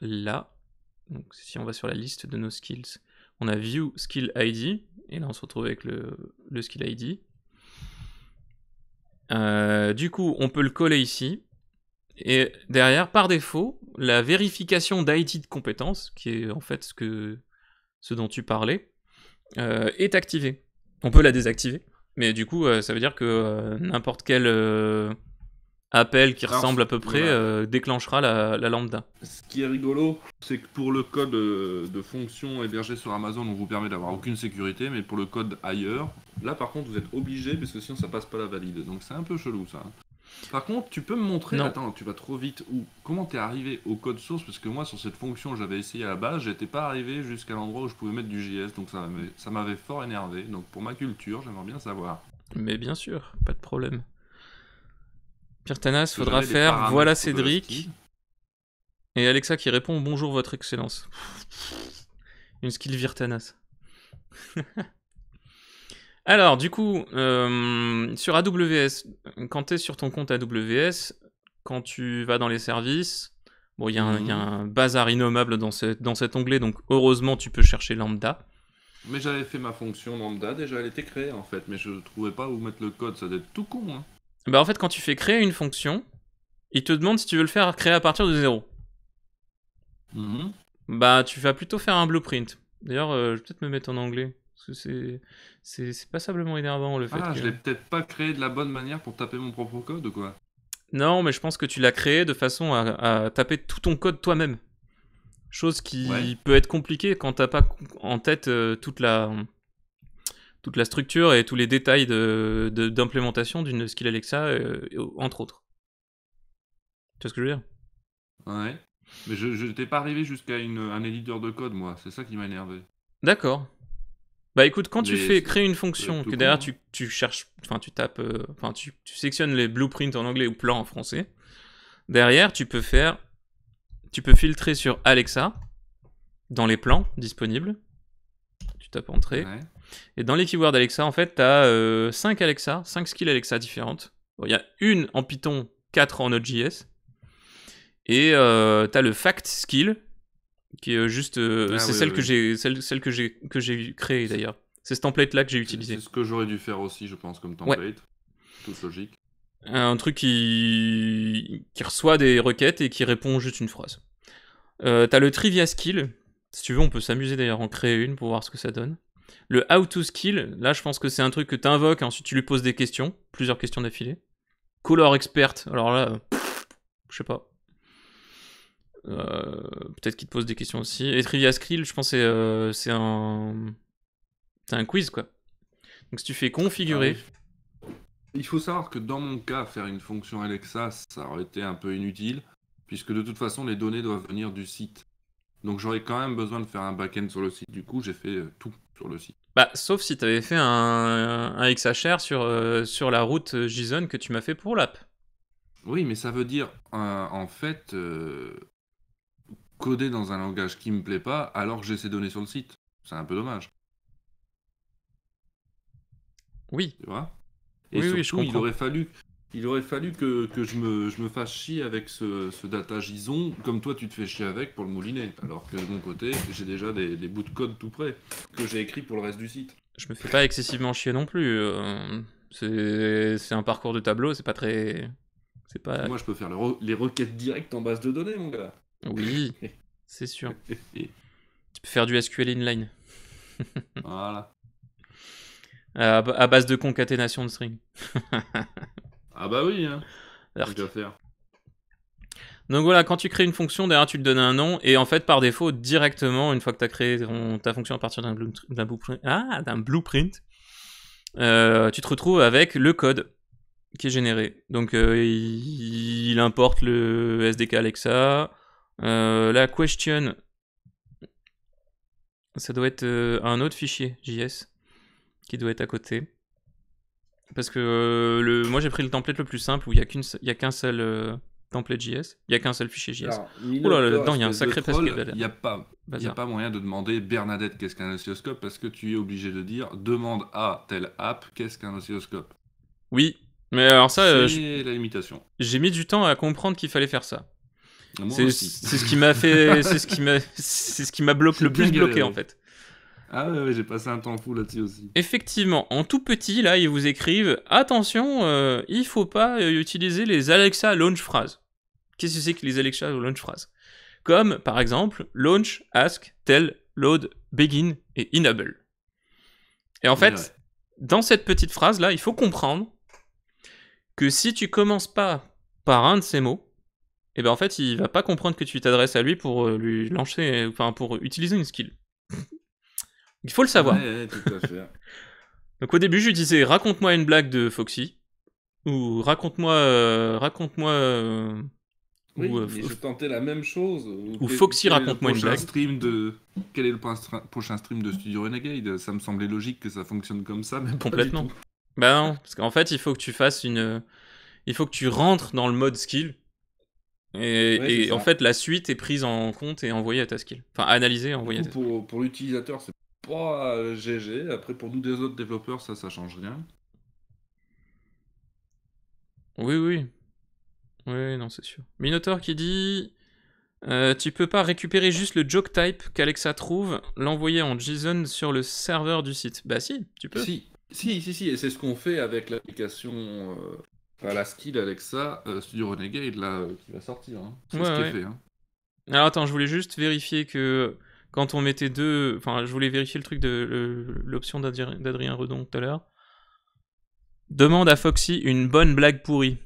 là. Donc si on va sur la liste de nos skills, on a view skill ID, et là on se retrouve avec le, skill ID. Euh, du coup, on peut le coller ici. Et derrière, par défaut, la vérification d'ID de compétence, qui est en fait ce, que, ce dont tu parlais, euh, est activée. On peut la désactiver, mais du coup, euh, ça veut dire que n'importe quel appel qui ah, ressemble à peu près euh, déclenchera la, lambda. Ce qui est rigolo, c'est que pour le code euh, de fonction hébergé sur Amazon, on vous permet d'avoir aucune sécurité, mais pour le code ailleurs, là par contre vous êtes obligé parce que sinon ça passe pas la valide. Donc c'est un peu chelou ça. Par contre, tu peux me montrer. Attends, tu vas trop vite. Ou Comment t'es arrivé au code source Parce que moi, sur cette fonction, j'avais essayé à la base, j'étais pas arrivé jusqu'à l'endroit où je pouvais mettre du JS, donc ça m'avait fort énervé. Donc pour ma culture, j'aimerais bien savoir. Mais bien sûr, pas de problème virtanas faudra faire voilà Cédric. Et Alexa qui répond bonjour votre excellence. Une skill Virtanas. (laughs) Alors, du coup, euh, sur AWS, quand tu es sur ton compte AWS, quand tu vas dans les services, bon, il y, a un mhm. bazar innommable dans, dans cet onglet, donc heureusement, tu peux chercher lambda. Mais j'avais fait ma fonction lambda, déjà elle était créée en fait, mais je ne trouvais pas où mettre le code, ça doit être tout con. Hein bah en fait, quand tu fais créer une fonction, il te demande si tu veux le faire créer à partir de zéro. Mhm. Bah, tu vas plutôt faire un blueprint. D'ailleurs, euh, je vais peut-être me mettre en anglais. Parce que c'est, c'est, passablement énervant le fait. Ah, je l'ai peut-être pas créé de la bonne manière pour taper mon propre code ou quoi Non, mais je pense que tu l'as créé de façon à, taper tout ton code toi-même. Chose qui peut être compliquée quand t'as pas en tête euh, toute la toute la structure et tous les détails d'implémentation de, d'implémentation d'une skill Alexa, euh, entre autres. Tu vois ce que je veux dire Ouais. Mais je n'étais pas arrivé jusqu'à un éditeur de code, moi. C'est ça qui m'a énervé. D'accord. Bah écoute, quand tu fais créer une fonction, que derrière tu, hein. tu cherches, enfin tu tapes, euh, enfin tu, tu, sectionnes les blueprints en anglais ou plans en français, derrière tu peux faire, tu peux filtrer sur Alexa dans les plans disponibles. Tu tapes entrée. Ouais. Et dans les keywords Alexa, en fait, tu as 5 Alexa, 5 skills Alexa différentes. Il y a une en Python, 4 en Node.js. Et euh, tu as le fact skill, qui est juste. Euh, ah c'est celle, Que j'ai, celle, celle que j'ai que j'ai créée d'ailleurs. C'est ce template-là que j'ai utilisé. C'est ce que j'aurais dû faire aussi, je pense, comme template. Tout logique. Un truc qui... qui reçoit des requêtes et qui répond juste une phrase. Euh, t'as le trivia skill. Si tu veux, on peut s'amuser d'ailleurs en créer une pour voir ce que ça donne. Le how to skill, là je pense que c'est un truc que tu invoques et ensuite tu lui poses des questions, plusieurs questions d'affilée. Color expert, alors là, je sais pas. Euh, peut-être qu'il te pose des questions aussi. Et Trivia Skill, je pense que euh, c'est un. C'est un quiz quoi. Donc si tu fais configurer. Ah Il faut savoir que dans mon cas, faire une fonction Alexa, ça aurait été un peu inutile, puisque de toute façon, les données doivent venir du site. Donc j'aurais quand même besoin de faire un back-end sur le site. Du coup, j'ai fait euh, tout sur le site. Bah, sauf si tu avais fait un, XHR sur, euh, sur la route euh, JSON que tu m'as fait pour l'app. Oui, mais ça veut dire en fait coder dans un langage qui me plaît pas alors que j'ai ces données sur le site. C'est un peu dommage. Oui. Tu vois Et oui, il aurait fallu il aurait fallu que, que je, me, je, me, fasse chier avec ce, ce, data gison, comme toi tu te fais chier avec pour le mouliner, alors que de mon côté, j'ai déjà des, des, bouts de code tout prêts, que j'ai écrit pour le reste du site. Je me fais pas excessivement chier non plus. Euh, c'est un parcours de tableau, c'est pas très. C'est pas... Moi je peux faire les requêtes directes en base de données, mon gars. Oui, (laughs) c'est sûr. (laughs) tu peux faire du SQL inline. voilà. À, à base de concaténation de strings. (laughs) Ah bah oui, hein. faire. Donc voilà, quand tu crées une fonction, derrière tu te donnes un nom, et en fait par défaut, directement, une fois que tu as créé ta fonction à partir d'un ah, blueprint, ah, euh, blueprint tu te retrouves avec le code qui est généré. Donc euh, il, importe le SDK Alexa, euh, la question, ça doit être un autre fichier JS qui doit être à côté. Parce que euh, le, moi j'ai pris le template le plus simple où il n'y a qu'un seul euh, template JS, il n'y a qu'un seul fichier JS. oh là là, dedans il y a un sacré Il n'y a, pas, a pas moyen de demander Bernadette qu'est-ce qu'un oscilloscope parce que tu es obligé de dire demande à telle app qu'est-ce qu'un oscilloscope. Oui, mais alors ça. Euh, c'est la limitation. J'ai mis du temps à comprendre qu'il fallait faire ça. C'est ce qui m'a fait. c'est ce qui m'a (laughs) bloqué le plus bloqué en fait. Ah ouais, j'ai passé un temps fou là-dessus aussi. Effectivement, en tout petit, là, ils vous écrivent attention, euh, il faut pas euh, utiliser les Alexa launch phrases. Qu'est-ce que c'est que les Alexa launch phrases Comme par exemple launch, ask, tell, load, begin et enable. Et en fait, dans cette petite phrase là, il faut comprendre que si tu commences pas par un de ces mots, et eh ben en fait, il va pas comprendre que tu t'adresses à lui pour euh, lui lancer, enfin pour utiliser une skill. Il faut le savoir. (laughs) Donc au début, je disais raconte-moi une blague de Foxy ou raconte-moi euh, raconte-moi euh, oui, euh, je tentais la même chose. Ou Foxy raconte-moi une blague. Stream de... Quel est le prochain stream de Studio Renegade Ça me semblait logique que ça fonctionne comme ça. Mais Complètement. Bah ben non, parce qu'en fait, il faut que tu fasses une. Il faut que tu rentres dans le mode skill. Et, en fait, la suite est prise en compte et envoyée à ta skill. Enfin, analysée et envoyée à ta pour l'utilisateur, c'est pas GG. Après, pour nous, des autres développeurs, ça, ça change rien. Oui, oui. Oui, non, c'est sûr. Minotaur qui dit euh, Tu peux pas récupérer juste le joke type qu'Alexa trouve, l'envoyer en JSON sur le serveur du site Bah, si, tu peux. Si, si, si, si. et c'est ce qu'on fait avec l'application. Euh, enfin, la skill Alexa euh, Studio Renegade là, qui va sortir. Hein. C'est ce qui fait. Hein. Alors attends, je voulais juste vérifier que quand on mettait deux. Enfin, je voulais vérifier le truc de l'option d'Adrien Redon tout à l'heure. Demande à Foxy une bonne blague pourrie.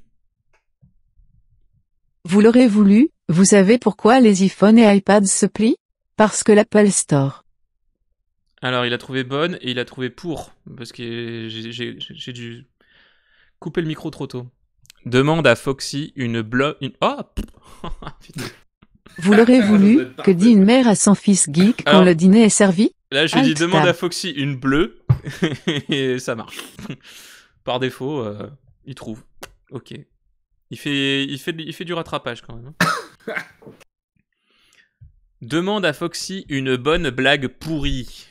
Vous l'aurez voulu, vous savez pourquoi les iPhones et iPads se plient Parce que l'Apple Store. Alors, il a trouvé bonne et il a trouvé pour. Parce que j'ai dû couper le micro trop tôt. Demande à Foxy une blague... Une... Oh (laughs) Vous l'aurez ah, voulu Que dit une mère à son fils geek quand le dîner est servi Là, je lui dis demande à Foxy une bleue (laughs) et ça marche. Par défaut, euh, il trouve. Ok. Il fait, il, il fait du rattrapage quand même. Hein. (laughs) demande à Foxy une bonne blague pourrie.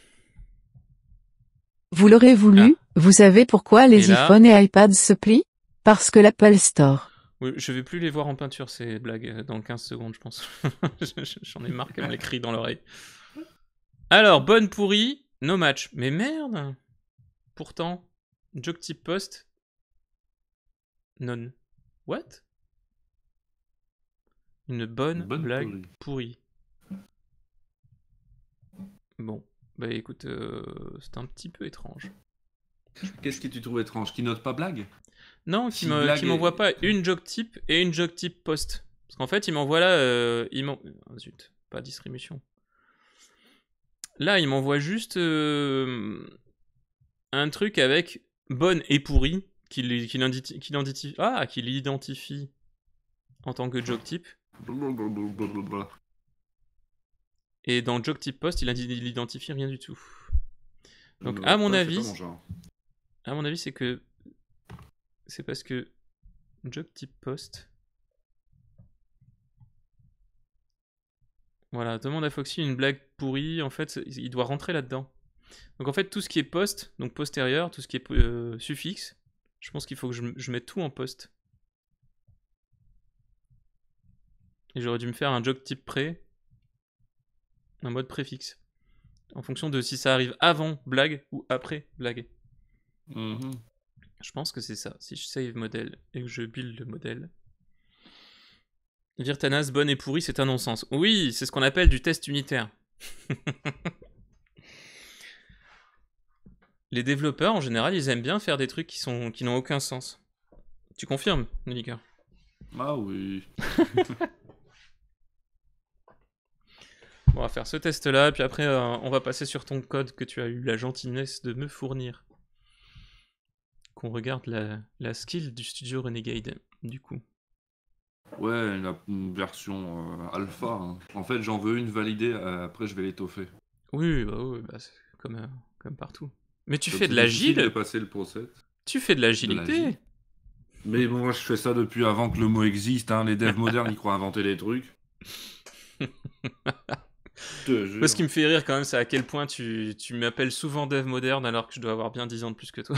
Vous l'aurez voulu, ah. vous savez pourquoi les iPhones et iPads se plient Parce que l'Apple Store je vais plus les voir en peinture, ces blagues, euh, dans 15 secondes, je pense. (laughs) J'en ai marre un cri dans l'oreille. Alors, bonne pourrie, no match. Mais merde Pourtant, joke type post, non. What Une bonne, blague pourrie. Bon, bah écoute, euh, c'est un petit peu étrange. Qu'est-ce que tu trouves étrange Qui note pas blague non, qui ne m'envoie pas une joke type et une joke type post. Parce qu'en fait, il m'envoie là. Euh, il euh, zut, pas distribution. Là, il m'envoie juste euh, un truc avec bonne et pourrie qui qu ah, qui l'identifie en tant que joke type. Et dans joke type post, il n'identifie rien du tout. Donc, à mon avis, à mon avis, c'est que c'est parce que job type post. Voilà, demande à Foxy une blague pourrie. En fait, il doit rentrer là-dedans. Donc en fait, tout ce qui est post, donc postérieur, tout ce qui est euh, suffixe, je pense qu'il faut que je, mette tout en post. Et j'aurais dû me faire un job type pré, un mode préfixe, en fonction de si ça arrive avant blague ou après blague. Mm-hmm. Je pense que c'est ça. Si je save modèle et que je build le modèle. Virtanas bonne et pourrie, c'est un non-sens. Oui, c'est ce qu'on appelle du test unitaire. (laughs) Les développeurs, en général, ils aiment bien faire des trucs qui sont qui n'ont aucun sens. Tu confirmes, Nulika Ah oui. (laughs) on va faire ce test-là, puis après, euh, on va passer sur ton code que tu as eu la gentillesse de me fournir qu'on regarde la, la, skill du studio Renegade, du coup. Ouais, la version euh, alpha. Hein. En fait, j'en veux une validée, euh, après je vais l'étoffer. Oui, bah oui, bah, c'est comme, euh, comme partout. Mais tu fais de l'agile. passer le Tu fais de l'agilité. Mais bon, moi je fais ça depuis avant que le mot existe. Hein. Les devs modernes, ils croient inventer des trucs. (laughs) ce qui me fait rire quand même, c'est à quel point tu, tu m'appelles souvent dev moderne alors que je dois avoir bien 10 ans de plus que toi.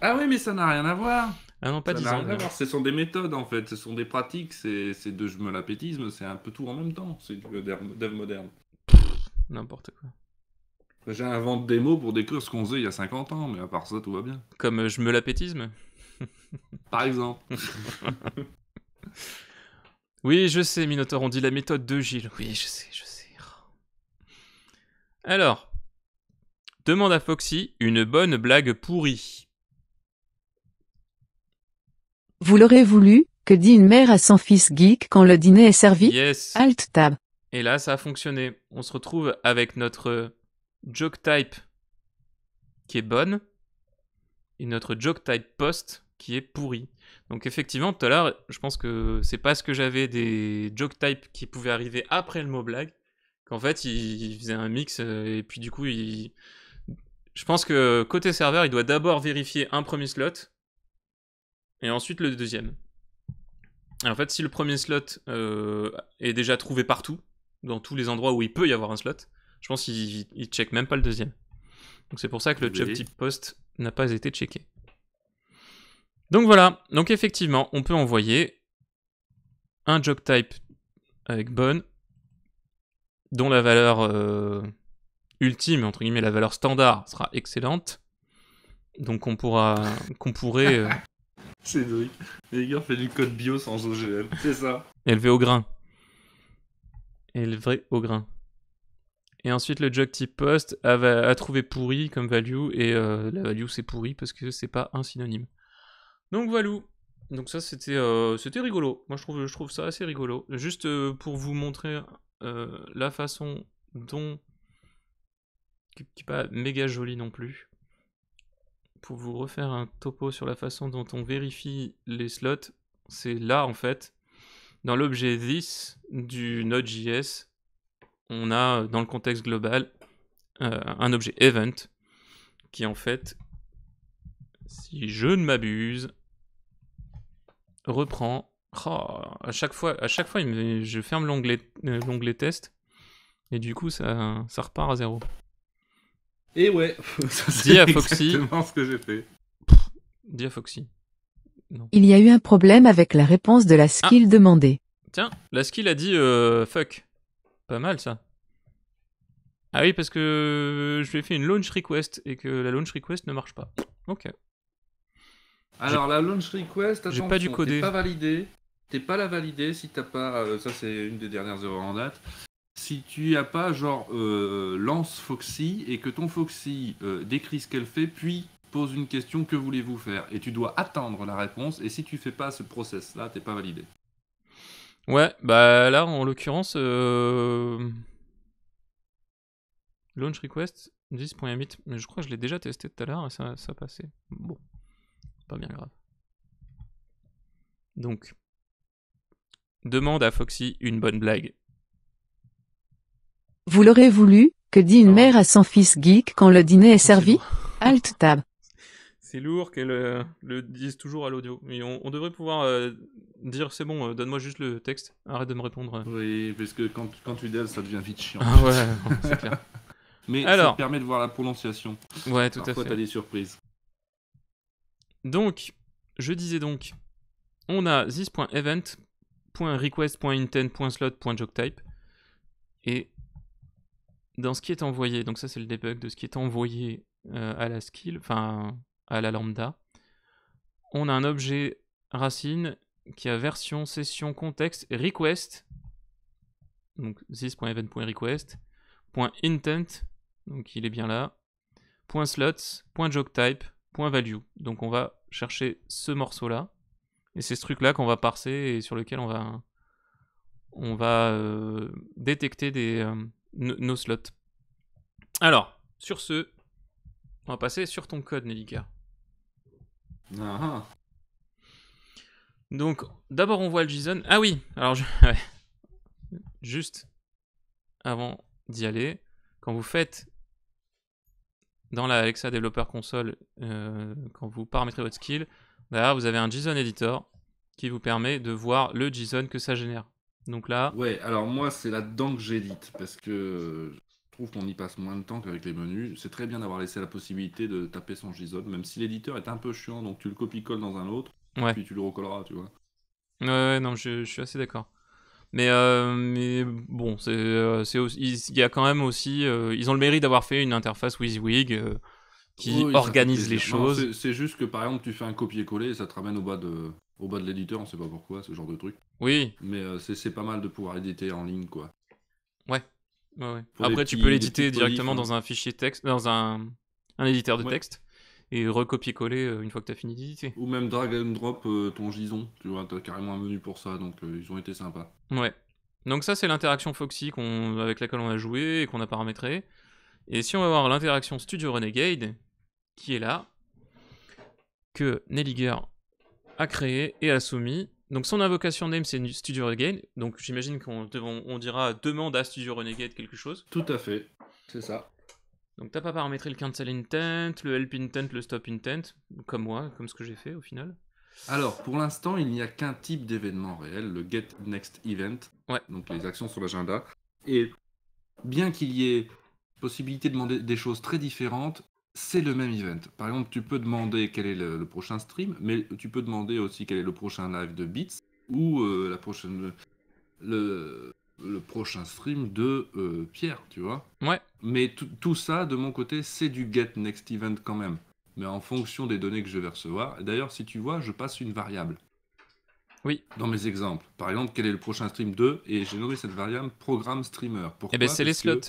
Ah oui, mais ça n'a rien à voir. Ah non, pas ça Rien à voir. Ce sont des méthodes en fait, ce sont des pratiques, c'est de je me l'appétisme, c'est un peu tout en même temps, c'est du dev moderne. N'importe quoi. J'invente des mots pour décrire ce qu'on faisait il y a 50 ans, mais à part ça, tout va bien. Comme euh, je me l'appétisme (laughs) Par exemple. (laughs) oui, je sais, Minotaur, on dit la méthode de Gilles. Oui, je sais, je sais. Alors, demande à Foxy une bonne blague pourrie. Vous l'aurez voulu, que dit une mère à son fils geek quand le dîner est servi Yes. Alt Tab. Et là, ça a fonctionné. On se retrouve avec notre joke type qui est bonne et notre joke type post qui est pourri. Donc effectivement, tout à l'heure, je pense que c'est parce que j'avais des joke types qui pouvaient arriver après le mot blague qu'en fait, il faisait un mix euh, et puis du coup, il... je pense que côté serveur, il doit d'abord vérifier un premier slot et ensuite le deuxième. en fait, si le premier slot euh, est déjà trouvé partout, dans tous les endroits où il peut y avoir un slot, je pense qu'il ne check même pas le deuxième. Donc c'est pour ça que le job type post n'a pas été checké. Donc voilà, donc effectivement, on peut envoyer un job type avec bonne, dont la valeur euh, ultime, entre guillemets, la valeur standard sera excellente. Donc on pourra, qu'on pourrait euh, (laughs) Cédric, gars, fait du code bio sans OGM, c'est ça. Élevé au grain. Élevé au grain. Et ensuite, le jog type post a, trouvé pourri comme value, et euh, la value c'est pourri parce que c'est pas un synonyme. Donc voilà. Donc ça c'était euh, c'était rigolo. Moi je trouve je trouve ça assez rigolo. Juste euh, pour vous montrer la façon dont qui, n'est pas méga jolie non plus pour vous refaire un topo sur la façon dont on vérifie les slots, c'est là en fait, dans l'objet this du Node.js, on a dans le contexte global euh, un objet event qui en fait, si je ne m'abuse, reprend. A oh, à chaque fois, à chaque fois, je ferme euh, l'onglet test et du coup ça, ça repart à zéro. Et ouais, (laughs) dis à Foxy. Exactement ce que j'ai fait. dis à Foxy. Il y a eu un problème avec la réponse de la ah. skill demandée. Tiens, la skill a dit euh, fuck. Pas mal ça. Ah oui, parce que je lui ai fait une launch request et que la launch request ne marche pas. Ok. Alors la launch request, attention, pas du pas validée. T'es pas la validée si t'as pas. Euh, ça c'est une des dernières erreurs en date si tu as pas genre euh, lance Foxy et que ton Foxy euh, décrit ce qu'elle fait, puis pose une question que voulez-vous faire Et tu dois attendre la réponse. Et si tu fais pas ce process là, t'es pas validé. Ouais, bah là en l'occurrence, euh, launch request 10.8, mais je crois que je l'ai déjà testé tout à l'heure et ça, ça passait. Bon, pas bien grave. Donc, demande à Foxy une bonne blague vous l'aurez voulu, que dit une mère à son fils geek quand le dîner est servi Alt tab. C'est lourd qu'elle euh, le dise toujours à l'audio. Mais on, devrait pouvoir euh, dire c'est bon, euh, donne-moi juste le texte, arrête de me répondre. Oui, parce que quand, quand tu dis, ça devient vite chiant. Ah ouais, (laughs) c'est Mais ça permet de voir la prononciation. Ouais, tout à fait. t'as des surprises. Donc, je disais donc, on a this.event.request.intent.slot.jogtype et dans ce qui est envoyé, donc ça c'est le debug de ce qui est envoyé euh, à la skill, enfin à la lambda, on a un objet racine qui a version, session, contexte, request, donc this.event.request.intent, point intent, donc il est bien là, point slots, point joke type, point value. Donc on va chercher ce morceau-là, et c'est ce truc-là qu'on va parser et sur lequel on va, on va euh, détecter des... Euh, nos slots. Alors, sur ce, on va passer sur ton code, Nelika. Ah, ah. Donc, d'abord, on voit le JSON. Ah oui, alors, (laughs) juste avant d'y aller, quand vous faites dans la Alexa Developer Console, euh, quand vous paramétrez votre skill, là, vous avez un JSON Editor qui vous permet de voir le JSON que ça génère. Donc là. Ouais, alors moi, c'est là-dedans que j'édite, parce que je trouve qu'on y passe moins de temps qu'avec les menus. C'est très bien d'avoir laissé la possibilité de taper son JSON, même si l'éditeur est un peu chiant, donc tu le copies-colles dans un autre, et puis tu le recolleras, tu vois. Ouais, non, je, suis assez d'accord. Mais, euh, bon, c'est, euh, il y a quand même aussi, euh, ils ont le mérite d'avoir fait une interface WYSIWYG qui organise les choses. C'est juste que par exemple, tu fais un copier-coller et ça te ramène au bas de, au bas de l'éditeur, on sait pas pourquoi, ce genre de truc. Oui. Mais euh, c'est pas mal de pouvoir éditer en ligne, quoi. Ouais. Après, tu peux l'éditer directement hein. dans un fichier texte, dans un, un éditeur de texte et recopier-coller euh, une fois que tu as fini d'éditer. Ou même drag and drop euh, ton gison, tu vois, tu as carrément un menu pour ça, donc ils ont été sympas. Ouais. Donc ça c'est l'interaction Foxy avec laquelle on a joué et qu'on a paramétré. Et si on va voir l'interaction Studio Renegade, qui est là, que Nelliger a créé et a soumis. Donc son invocation name c'est Studio Renegade, donc j'imagine qu'on dira demande à Studio Renegade quelque chose. Tout à fait, c'est ça. Donc t'as pas paramétré le cancel intent, le help intent, le stop intent, comme moi, comme ce que j'ai fait au final. Alors, pour l'instant, il n'y a qu'un type d'événement réel, le Get Next Event. Ouais. Donc les actions sur l'agenda. Et bien qu'il y ait possibilité de demander des choses très différentes, c'est le même event. Par exemple, tu peux demander quel est le, prochain stream, mais tu peux demander aussi quel est le prochain live de Beats ou euh, la prochaine le, prochain stream de euh, Pierre, tu vois. Ouais. Mais tout ça, de mon côté, c'est du get next event quand même. Mais en fonction des données que je vais recevoir. D'ailleurs, si tu vois, je passe une variable. Oui. Dans mes exemples. Par exemple, quel est le prochain stream 2 Et j'ai nommé cette variable programme streamer. Pourquoi Eh ben, c'est les slots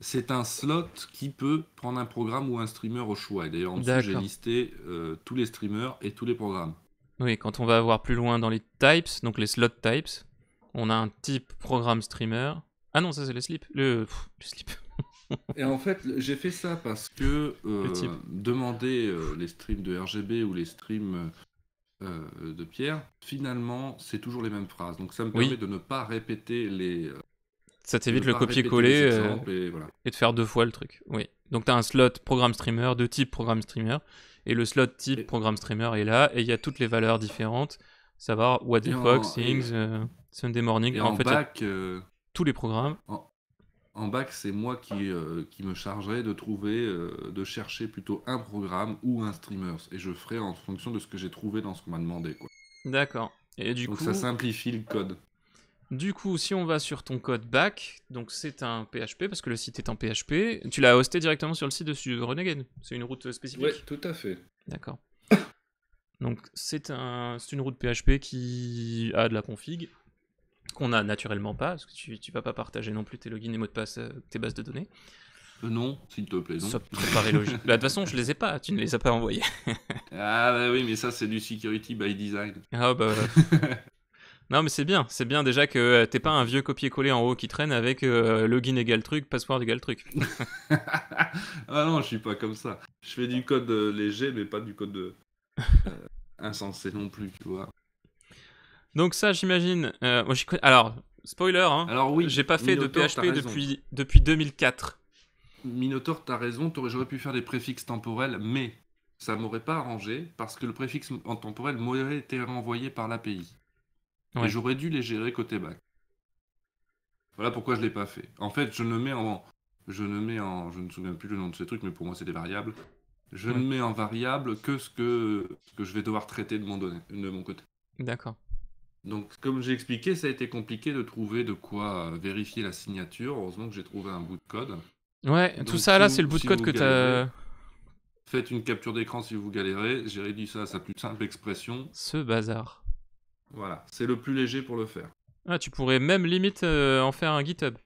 c'est un slot qui peut prendre un programme ou un streamer au choix. Et d'ailleurs, en dessous, j'ai listé euh, tous les streamers et tous les programmes. Oui, quand on va voir plus loin dans les types, donc les slot types, on a un type programme streamer. Ah non, ça c'est le slip. Le, slip. (laughs) et en fait, j'ai fait ça parce que euh, demander euh, les streams de RGB ou les streams de Pierre, finalement, c'est toujours les mêmes phrases. Donc ça me permet de ne pas répéter les ça t'évite le copier-coller euh, et, de faire deux fois le truc. Oui. Donc tu as un slot programme streamer de type programme streamer et le slot type programme streamer est là et il y a toutes les valeurs différentes, savoir what the fuck, things, euh, Sunday morning. en, bac, euh, tous les programmes. En, bac, c'est moi qui, me chargerai de trouver, de chercher plutôt un programme ou un streamer et je ferai en fonction de ce que j'ai trouvé dans ce qu'on m'a demandé. D'accord. Et du Donc coup... ça simplifie le code. Du coup, si on va sur ton code back, donc c'est un PHP parce que le site est en PHP. Tu l'as hosté directement sur le site de Renegade. C'est une route euh, spécifique. Oui, tout à fait. D'accord. Donc c'est un, une route PHP qui a de la config qu'on a naturellement pas parce que tu, ne vas pas partager non plus tes logins et mots de passe, euh, tes bases de données. Euh, non, s'il te plaît. Non. Ça (laughs) bah, De toute façon, je les ai pas. Tu ne les as pas envoyés. ah bah oui, mais ça c'est du security by design. Ah bah. (laughs) Non, mais c'est bien. C'est bien déjà que euh, t'es pas un vieux copier-coller en haut qui traîne avec euh, login égal truc, password égal truc. (laughs) ah non, je suis pas comme ça. Je fais du code euh, léger, mais pas du code insensé non plus, tu vois. Donc ça, j'imagine. Alors, spoiler. Hein, alors oui. J'ai pas fait de PHP depuis depuis 2004. Minotaur, t'as raison. J'aurais pu faire des préfixes temporels, mais ça m'aurait pas arrangé parce que le préfixe en temporel m'aurait été renvoyé par l'API j'aurais dû les gérer côté bac. Voilà pourquoi je ne l'ai pas fait. En fait, je ne mets en. Je ne mets en. Je ne me souviens plus le nom de ces trucs, mais pour moi, c'est des variables. Je ne mets en variable que ce que, que je vais devoir traiter de mon, de mon côté. D'accord. Donc, comme j'ai expliqué, ça a été compliqué de trouver de quoi euh, vérifier la signature. Heureusement que j'ai trouvé un bout de code. Ouais, tout ça là, c'est le bout de code que tu as. Euh, faites une capture d'écran si vous galérez. J'ai réduit ça à sa plus simple expression. Ce bazar. Voilà, c'est le plus léger pour le faire. Ah, tu pourrais même limite euh, en faire un GitHub.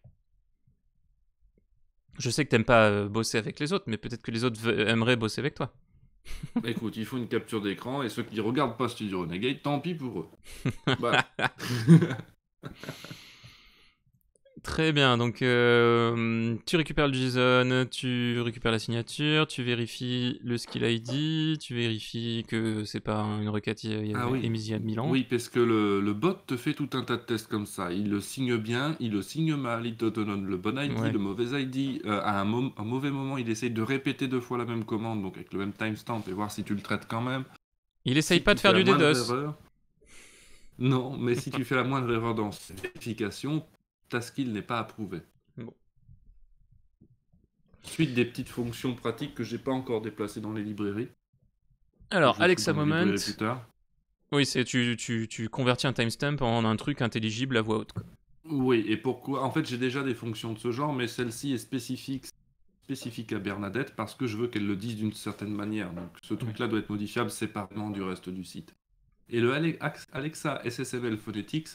Je sais que tu t'aimes pas euh, bosser avec les autres, mais peut-être que les autres aimeraient bosser avec toi. (laughs) Bah, écoute, il faut une capture d'écran et ceux qui regardent pas Studio Renegade, tant pis pour eux. (laughs) (laughs) Très bien, donc euh, tu récupères le JSON, tu récupères la signature, tu vérifies le skill ID, tu vérifies que c'est pas une requête émise il y a ah mille ans. Oui, parce que le, bot te fait tout un tas de tests comme ça. Il le signe bien, il le signe mal, il te donne le bon ID, le mauvais ID. Euh, à un, mauvais moment, il essaye de répéter deux fois la même commande, donc avec le même timestamp, et voir si tu le traites quand même. Il essaye pas de faire du DDoS. Non, mais si tu fais la moindre erreur dans cette vérification, ta n'est pas approuvé. Suite des petites fonctions pratiques que j'ai pas encore déplacées dans les librairies. Alors, Alexa Moment. Oui, c'est tu, convertis un timestamp en un truc intelligible à voix haute. Oui, et pourquoi En fait, j'ai déjà des fonctions de ce genre, mais celle-ci est spécifique, spécifique à Bernadette parce que je veux qu'elle le dise d'une certaine manière. Donc, ce truc-là doit être modifiable séparément du reste du site. Et le Alexa SSML Phonetics,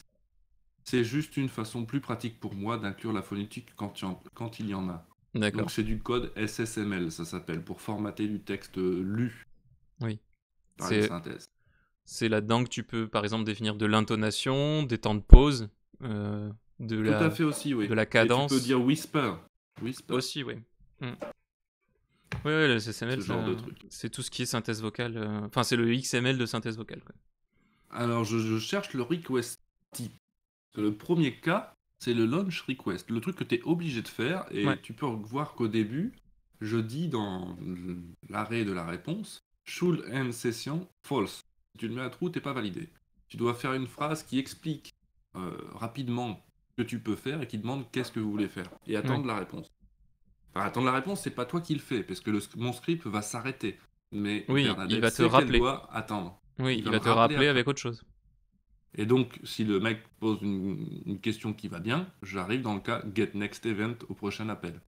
c'est juste une façon plus pratique pour moi d'inclure la phonétique quand, il y en a. D'accord. Donc c'est du code SSML, ça s'appelle, pour formater du texte lu. Oui. Par c'est... synthèse. C'est là-dedans que tu peux, par exemple, définir de l'intonation, des temps de pause, euh, de, la... fait aussi, de la cadence. tu peux dire whisper. Aussi, oui. Mm. Oui, le SSML, c'est, tout ce qui est synthèse vocale. Euh, enfin, c'est le XML de synthèse vocale. Alors, je, cherche le request type. Le premier cas, c'est le launch request, le truc que tu es obligé de faire, et tu peux voir qu'au début, je dis dans l'arrêt de la réponse, should end session false. tu le mets à trou, t'es pas validé. Tu dois faire une phrase qui explique euh, rapidement ce que tu peux faire et qui demande qu'est-ce que vous voulez faire, et attendre la réponse. attendre la réponse, c'est pas toi qui le fais, parce que mon script va s'arrêter. Mais oui, il va te rappeler. attendre. Oui, il, va, te rappeler avec autre chose. Et donc, si le mec pose une, question qui va bien, j'arrive dans le cas Get Next Event au prochain appel.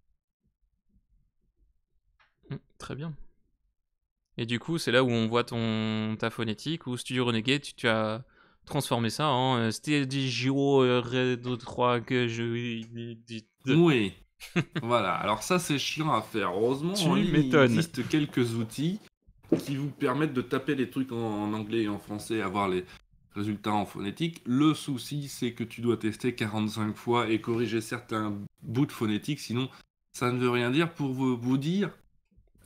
Hmm, très bien. Et du coup, c'est là où on voit ton, ta phonétique, ou Studio Renegade, tu, as transformé ça en euh, Studio euh, Redo 3 que je... Oui. (laughs) voilà, alors ça c'est chiant à faire. Heureusement, tu il existe quelques outils qui vous permettent de taper les trucs en, en anglais et en français, avoir les, résultat en phonétique. Le souci, c'est que tu dois tester 45 fois et corriger certains bouts de phonétique, sinon ça ne veut rien dire. Pour vous, dire,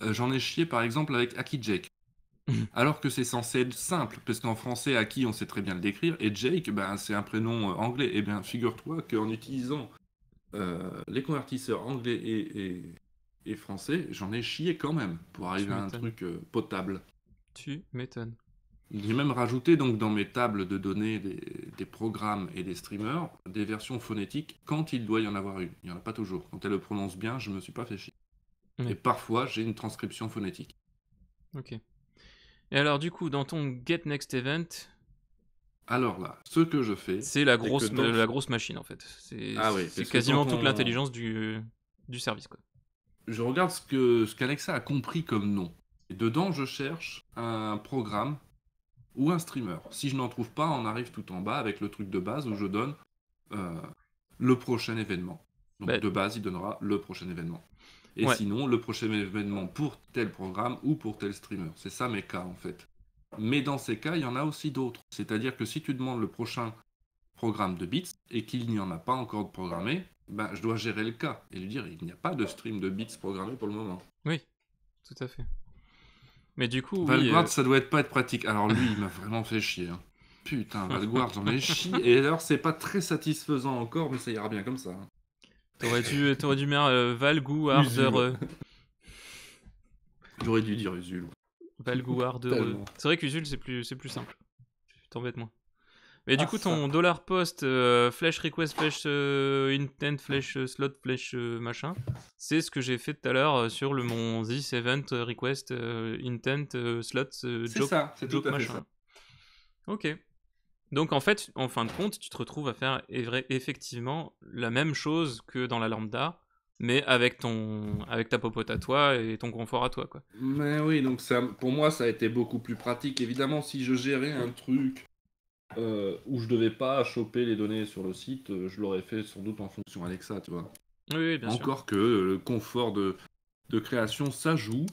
euh, j'en ai chié par exemple avec Aki Jake. (laughs) Alors que c'est censé être simple, parce qu'en français, Aki, on sait très bien le décrire, et Jake, ben, c'est un prénom euh, anglais. et eh bien, figure-toi qu'en utilisant euh, les convertisseurs anglais et, français, j'en ai chié quand même pour arriver à un truc potable. Tu m'étonnes. J'ai même rajouté donc dans mes tables de données des, programmes et des streamers des versions phonétiques quand il doit y en avoir une. Il n'y en a pas toujours. Quand elle le prononce bien, je ne me suis pas fait chier. Et parfois, j'ai une transcription phonétique. Ok. Et alors du coup, dans ton Get Next Event... Alors là, ce que je fais... C'est la, grosse, la grosse machine en fait. C'est ah quasiment toute l'intelligence du, du service. Quoi. Je regarde ce qu'Alexa ce a compris comme nom. Et dedans, je cherche un programme ou un streamer. Si je n'en trouve pas, on arrive tout en bas avec le truc de base où je donne euh, le prochain événement. Donc bah, de base, il donnera le prochain événement. Et sinon, le prochain événement pour tel programme ou pour tel streamer. C'est ça mes cas en fait. Mais dans ces cas, il y en a aussi d'autres. C'est-à-dire que si tu demandes le prochain programme de bits et qu'il n'y en a pas encore de programmé, ben je dois gérer le cas et lui dire il n'y a pas de stream de bits programmé pour le moment. Oui, tout à fait. Mais du coup. Valguard, euh, ça doit être pas être pratique. Alors lui, il m'a vraiment fait chier. Hein. Putain, Valguard, j'en ai chié. (laughs) Et alors, c'est pas très satisfaisant encore, mais ça ira bien comme ça. Hein. T'aurais dû, dû mettre euh, J'aurais dû dire Usul. Valguard. C'est vrai qu'Usul, c'est plus, c'est plus simple. t'embêtes moins. Mais du ah, coup, ton dollar post, euh, flash request, flash euh, intent, flash euh, slot, flash machin, c'est ce que j'ai fait tout à l'heure sur le mon this event request intent slot c'est ça, c'est tout à Fait ça. Ok. Donc en fait, en fin de compte, tu te retrouves à faire effectivement la même chose que dans la lambda, mais avec ton avec ta popote à toi et ton confort à toi quoi. Mais oui, donc ça, pour moi ça a été beaucoup plus pratique évidemment si je gérais un truc euh, où je devais pas choper les données sur le site, euh, je l'aurais fait sans doute en fonction Alexa, tu vois. Oui, bien sûr. Encore que le confort de, création, ça joue.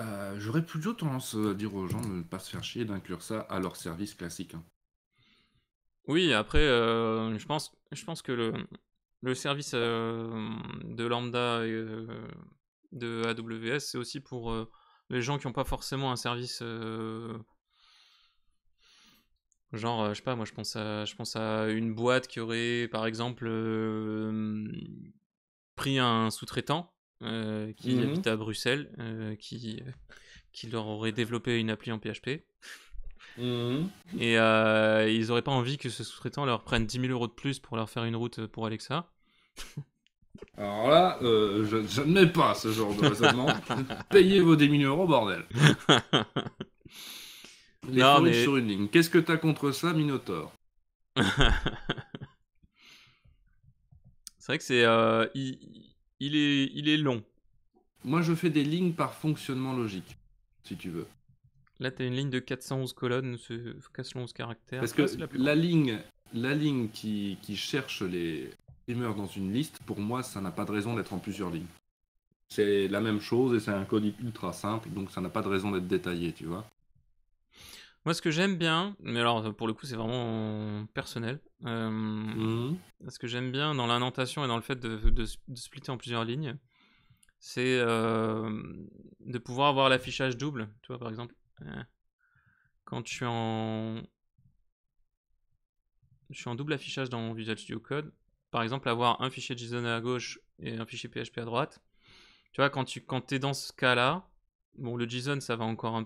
Euh, j'aurais plutôt tendance à dire aux gens de ne pas se faire chier d'inclure ça à leur service classique. Hein. Oui, après, je, pense, je pense que le, le service de Lambda et de AWS, c'est aussi pour les gens qui n'ont pas forcément un service Genre, euh, je sais pas, moi je pense à, je pense à une boîte qui aurait, par exemple, euh, pris un sous-traitant euh, qui mmh habite à Bruxelles, qui, qui leur aurait développé une appli en PHP. Mmh Et ils auraient pas envie que ce sous-traitant leur prenne 10 000 euros de plus pour leur faire une route pour Alexa. Alors là, je, je ne mets pas ce genre de raisonnement. (laughs) Payez vos 10 000 euros, bordel. (laughs) non, mais... sur une ligne. Qu'est-ce que t'as contre ça, Minotaur (laughs) C'est vrai que c'est. Euh, il, est, il est long. Moi, je fais des lignes par fonctionnement logique, si tu veux. Là, t'as une ligne de 411 colonnes, 411 caractères. Parce que ah, la, ligne, la ligne qui, qui cherche les primeurs dans une liste, pour moi, ça n'a pas de raison d'être en plusieurs lignes. C'est la même chose et c'est un code ultra simple, donc ça n'a pas de raison d'être détaillé, tu vois. Moi, ce que j'aime bien, mais alors euh, pour le coup, c'est vraiment personnel. Euh, mhm. Ce que j'aime bien dans l'indentation et dans le fait de, splitter en plusieurs lignes, c'est euh, de pouvoir avoir l'affichage double. Tu vois, par exemple, quand tu en, suis en double affichage dans Visual Studio Code, par exemple, avoir un fichier JSON à gauche et un fichier PHP à droite. Tu vois, quand tu quand es dans ce cas-là, Bon, le JSON, ça va encore,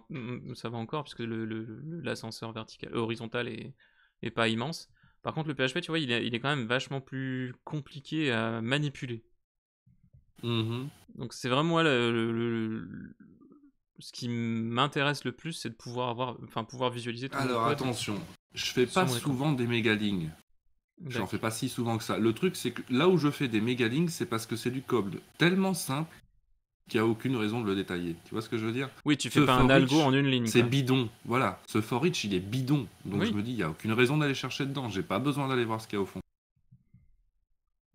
ça va encore puisque l'ascenseur le, l'ascenseur vertical, euh, horizontal est, est, pas immense. Par contre, le PHP, tu vois, il est, il est quand même vachement plus compliqué à manipuler. Mm-hmm. Donc, c'est vraiment le, ce qui m'intéresse le plus, c'est de pouvoir avoir, enfin, pouvoir visualiser. Tout Alors, attention, je fais pas souvent des mégalings. J'en fais pas si souvent que ça. Le truc, c'est que là où je fais des mégalings, c'est parce que c'est du code tellement simple qui n'y a aucune raison de le détailler. Tu vois ce que je veux dire Oui, tu fais pas un algo en une ligne. C'est bidon, voilà. Ce for each, il est bidon. Donc je me dis, il n'y a aucune raison d'aller chercher dedans. J'ai pas besoin d'aller voir ce qu'il y a au fond.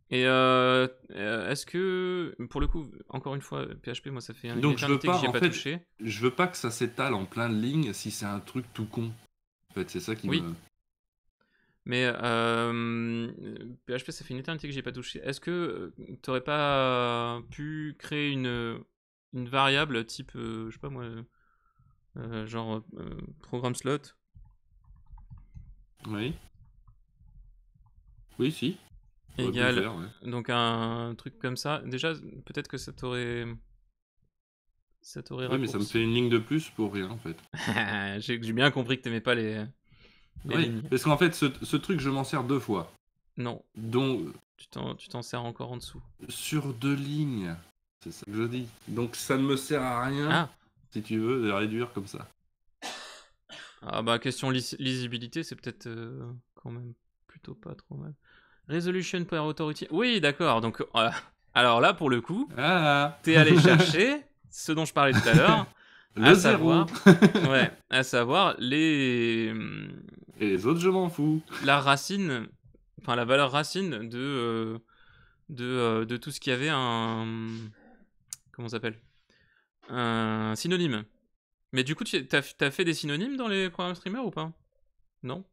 Et euh, est-ce que, pour le coup, encore une fois, PHP, moi ça fait un Donc je veux pas, que en pas Je veux pas que ça s'étale en plein de si c'est un truc tout con. En fait, c'est ça qui oui. me... Mais PHP, euh, ça fait une éternité que j'ai pas touché. Est-ce que euh, tu pas pu créer une, euh, une variable type, je sais pas moi, genre programme slot Oui. Oui, si. Égal. Donc un truc comme ça. Déjà, peut-être que ça t'aurait. Ça t'aurait. Oui, mais ça me fait une ligne de plus pour rien en fait. (laughs) j'ai bien compris que t'aimais pas les oui, parce qu'en fait, ce, truc, je m'en sers deux fois. Non. Donc. Tu t'en sers encore en dessous. Sur deux lignes. C'est ça que je dis. Donc ça ne me sert à rien, ah. si tu veux, de réduire comme ça. Ah bah, question lisibilité, c'est peut-être euh, quand même plutôt pas trop mal. Resolution per authority. Oui, d'accord. Donc, euh, alors là, pour le coup, ah. t'es allé (laughs) chercher ce dont je parlais tout à l'heure. Le à Savoir, (laughs) ouais, à savoir les. Et les autres, je m'en fous. La racine, enfin la valeur racine de, euh, de, euh, de, tout ce qui avait un. Comment ça s'appelle Un synonyme. Mais du coup, tu as, fait des synonymes dans les programmes streamers ou pas Non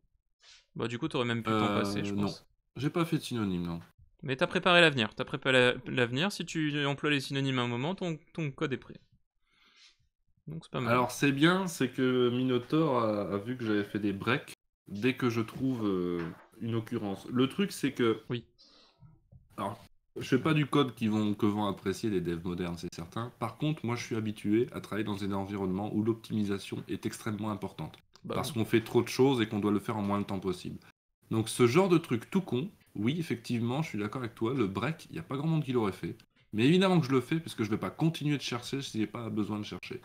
Bah, du coup, t'aurais même pu t'en passer, je euh, pense. Non, j'ai pas fait de synonyme, non. Mais t'as préparé l'avenir. T'as préparé l'avenir. Si tu emploies les synonymes à un moment, ton, ton code est prêt. Alors c'est bien, c'est que Minotaur a, vu que j'avais fait des breaks dès que je trouve euh, une occurrence. Le truc c'est que. Oui. Alors, je fais pas du code qui vont, que vont apprécier les devs modernes, c'est certain. Par contre, moi je suis habitué à travailler dans un environnement où l'optimisation est extrêmement importante. Bah parce qu'on fait trop de choses et qu'on doit le faire en moins de temps possible. Donc ce genre de truc tout con, oui, effectivement, je suis d'accord avec toi, le break, il n'y a pas grand monde qui l'aurait fait. Mais évidemment que je le fais, parce que je ne vais pas continuer de chercher si n'ai pas besoin de chercher.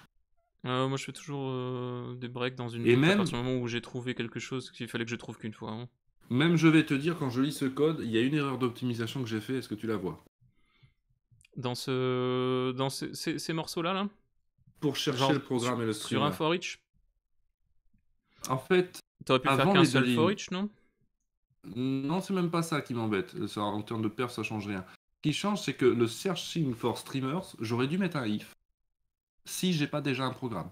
Euh, moi, je fais toujours euh, des breaks dans une. Et même. À moment où j'ai trouvé quelque chose qu'il fallait que je trouve qu'une fois. Hein. Même je vais te dire, quand je lis ce code, il y a une erreur d'optimisation que j'ai fait. Est-ce que tu la vois Dans ce, dans ces, morceaux-là, là Pour chercher le programme et le stream. Sur un for each En fait. T'aurais pu faire qu'un seul for each, non Non, c'est même pas ça qui m'embête. en termes de perf, ça change rien. Ce qui change, c'est que le searching for streamers, j'aurais dû mettre un if si j'ai pas déjà un programme.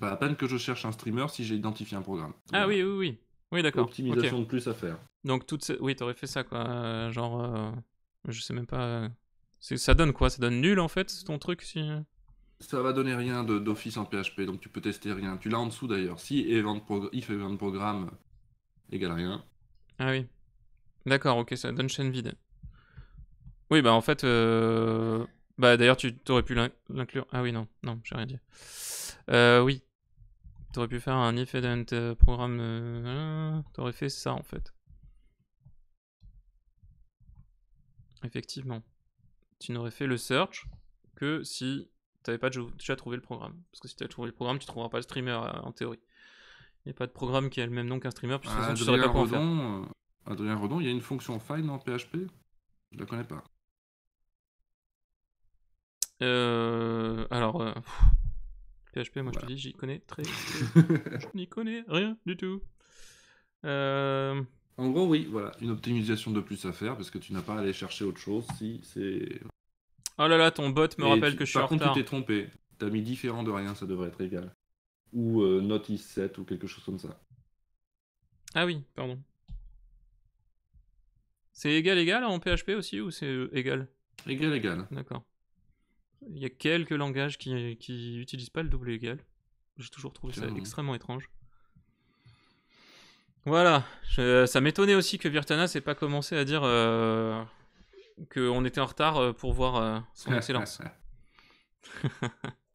Pas à peine que je cherche un streamer si j'ai identifié un programme. Ah oui, oui, oui. Oui, d'accord. Optimisation de plus à faire. Donc, toute, oui, t'aurais fait ça, quoi. Euh, genre, euh, je sais même pas. Euh, ça donne quoi Ça donne nul, en fait, ton truc si... Ça va donner rien d'office en PHP, donc tu peux tester rien. Tu l'as en dessous d'ailleurs. Si event prog... if event programme égale rien. Ah oui. D'accord, ok, ça donne chaîne vide. Oui, bah en fait, bah d'ailleurs, tu aurais pu l'inclure. Ah oui, non, non, j'ai rien dit. Euh, oui. aurais pu faire un if event euh, programme. Euh, tu aurais fait ça en fait. Effectivement. Tu n'aurais fait le search que si t'avais pas déjà trouvé le programme. Parce que si t'as trouvé le programme, tu trouveras pas le streamer euh, en théorie. Il n'y a pas de programme qui a le même nom qu'un streamer, puisque ah, tu saurais pas quoi Redon, Adrien Redon, il y a une fonction find en PHP Je la connais pas. Euh, alors, euh, PHP, moi je te dis, j'y connais très. je n'y (laughs) connais rien du tout. Euh, en gros, oui, voilà, une optimisation de plus à faire parce que tu n'as pas à aller chercher autre chose si c'est. Oh là là, ton bot me rappelle que je suis Par contre, tu t'es trompé. T'as mis différent de rien, ça devrait être égal. Ou notice 7 ou quelque chose comme ça. Ah oui, pardon. C'est égal égal en PHP aussi ou c'est égal Égal égal. D'accord. Il y a quelques langages qui n'utilisent pas le double égal. J'ai toujours trouvé ça extrêmement étrange. Voilà, ça m'étonnait aussi que Virtana s'est pas commencé à dire euh, qu'on était en retard euh, pour voir euh, son (laughs) excellence. (laughs)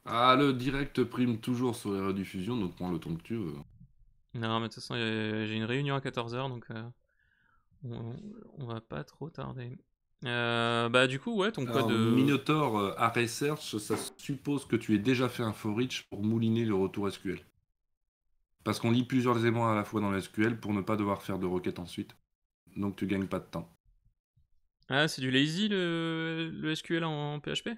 ah, le direct prime toujours sur les rediffusions, donc prends le temps que tu veux. Non, mais de toute façon, j'ai une réunion à 14h, donc on, on, va pas trop tarder. Euh, bah du coup ouais ton code euh, Minotaur à euh, research ça suppose que tu aies déjà fait un for pour mouliner le retour SQL parce qu'on lit plusieurs éléments à la fois dans le SQL pour ne pas devoir faire de requête ensuite donc tu gagnes pas de temps ah c'est du lazy le, le SQL en PHP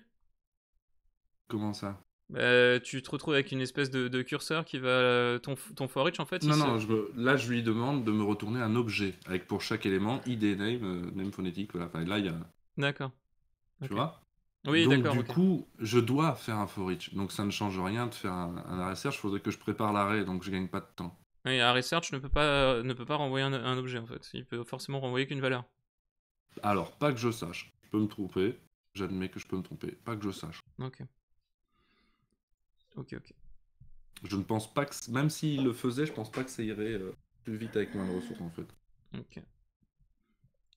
comment ça euh, tu te retrouves avec une espèce de, curseur qui va euh, ton, ton forage en fait. Non non, là je lui demande de me retourner un objet avec pour chaque élément ID name euh, name phonétique voilà. Enfin, là il y a. D'accord. Tu vois. Oui Donc du coup je dois faire un forage. donc ça ne change rien de faire un, un Il faudrait que je prépare l'arrêt donc je gagne pas de temps. un research ne peut pas ne peut pas renvoyer un, un objet en fait. Il peut forcément renvoyer qu'une valeur. Alors pas que je sache. Je peux me tromper. J'admets que je peux me tromper. Pas que je sache. Ok. Ok, ok. Je ne pense pas que, même s'il le faisait, je pense pas que ça irait euh, plus vite avec moins de ressources en fait. Ok.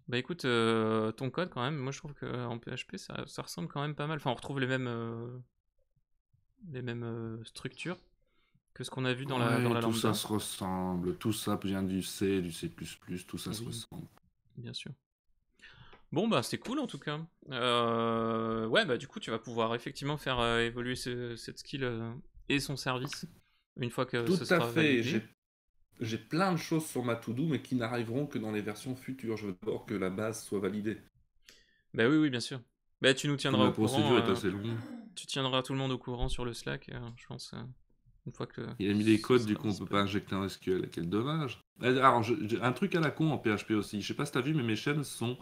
Bah écoute, euh, ton code quand même, moi je trouve qu'en euh, PHP ça, ressemble quand même pas mal. Enfin, on retrouve les mêmes, les mêmes structures que ce qu'on a vu dans la, dans la Tout ça se ressemble, tout ça vient du C, du C, tout ça ah se ressemble. Bien sûr. Bon, bah, c'est cool en tout cas. Euh, ouais, bah, du coup, tu vas pouvoir effectivement faire euh, évoluer cette skill euh, et son service une fois que ce sera fait. J'ai j'ai plein de choses sur ma to-do, mais qui n'arriveront que dans les versions futures. Je veux d'abord que la base soit validée. Bah, oui, oui, bien sûr. Bah, tu nous tiendras la procédure est assez longue. tu tiendras tout le monde au courant sur le Slack, je pense, une fois que. Il a mis des codes, du coup, on peut pas injecter un SQL. Quel dommage. Alors, j'ai un truc à la con en PHP aussi. Je sais pas si as vu, mais mes chaînes sont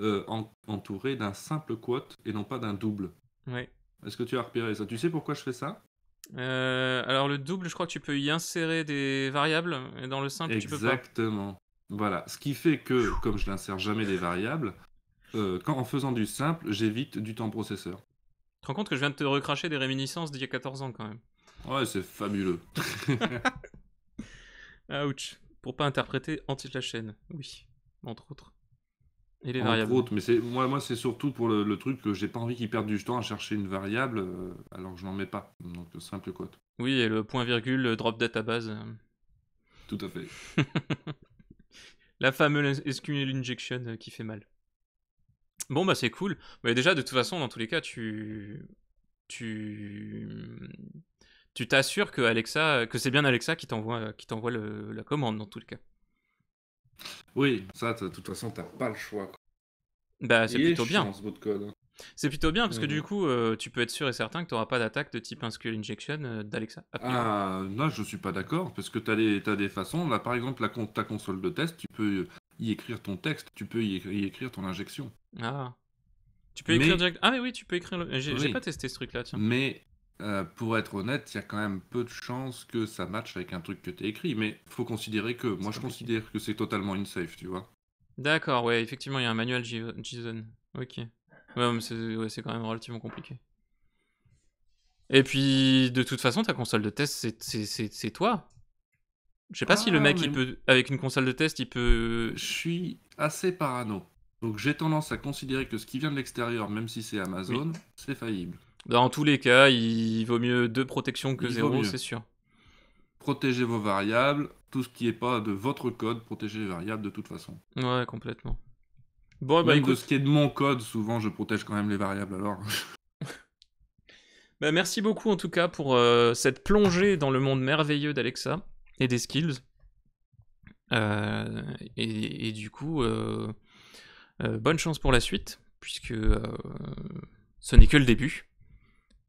euh, entouré d'un simple quote et non pas d'un double. Ouais. Est-ce que tu as repéré ça Tu sais pourquoi je fais ça euh, Alors le double, je crois que tu peux y insérer des variables, et dans le simple, tu peux pas. Exactement. Voilà. Ce qui fait que, comme je n'insère jamais des variables, euh, quand, en faisant du simple, j'évite du temps processeur. Tu te rends compte que je viens de te recracher des réminiscences d'il y a 14 ans quand même Ouais, c'est fabuleux. (laughs) Ouch. Pour pas interpréter anti la chaîne, oui, entre autres. Et les variables. mais c'est, moi, moi c'est surtout pour le, truc que j'ai pas envie qu'ils perde du temps à chercher une variable euh, alors que je n'en mets pas. Donc simple quote. Oui, et le point virgule drop database. Euh. Tout à fait. (laughs) La fameuse SQL injection euh, qui fait mal. Bon bah c'est cool. Mais déjà de toute façon dans tous les cas tu tu tu t'assures que Alexa que c'est bien Alexa qui t'envoie qui t'envoie la commande dans tous les cas. Oui, ça, de toute façon, t'as pas le choix. Bah, c'est plutôt bien. Hein. C'est plutôt bien parce que du coup, euh, tu peux être sûr et certain que tu n'auras pas d'attaque de type SQL injection euh, d'Alexa. Ah, non, je suis pas d'accord parce que tu as, as, des façons. Là, par exemple, la, ta console de test, tu peux euh, y écrire ton texte, tu peux y, écrire ton injection. Ah. Tu peux écrire Ah, oui, tu peux écrire. J'ai pas testé ce truc-là, tiens. Mais euh, pour être honnête, il y a quand même peu de chances que ça matche avec un truc que tu as écrit, mais faut considérer que moi je considère que c'est totalement unsafe, tu vois. D'accord, ouais, effectivement, il y a un manuel JSON. Ok. Ouais, mais c'est quand même relativement compliqué. Et puis, de toute façon, ta console de test, c'est toi. Je sais pas si le ah, mec, il peut, avec une console de test, il peut. Je suis assez parano. Donc j'ai tendance à considérer que ce qui vient de l'extérieur, même si c'est Amazon, c'est faillible. Dans tous les cas, il vaut mieux deux protections que zéro, c'est sûr. Protégez vos variables. Tout ce qui n'est pas de votre code, protégez les variables de toute façon. Ouais, complètement. Bon, bah, ce qui est de mon code, souvent, je protège quand même les variables alors. (laughs) Bah, merci beaucoup en tout cas pour euh, cette plongée dans le monde merveilleux d'Alexa et des skills. Euh, et, du coup, euh, bonne chance pour la suite, puisque ce n'est que le début.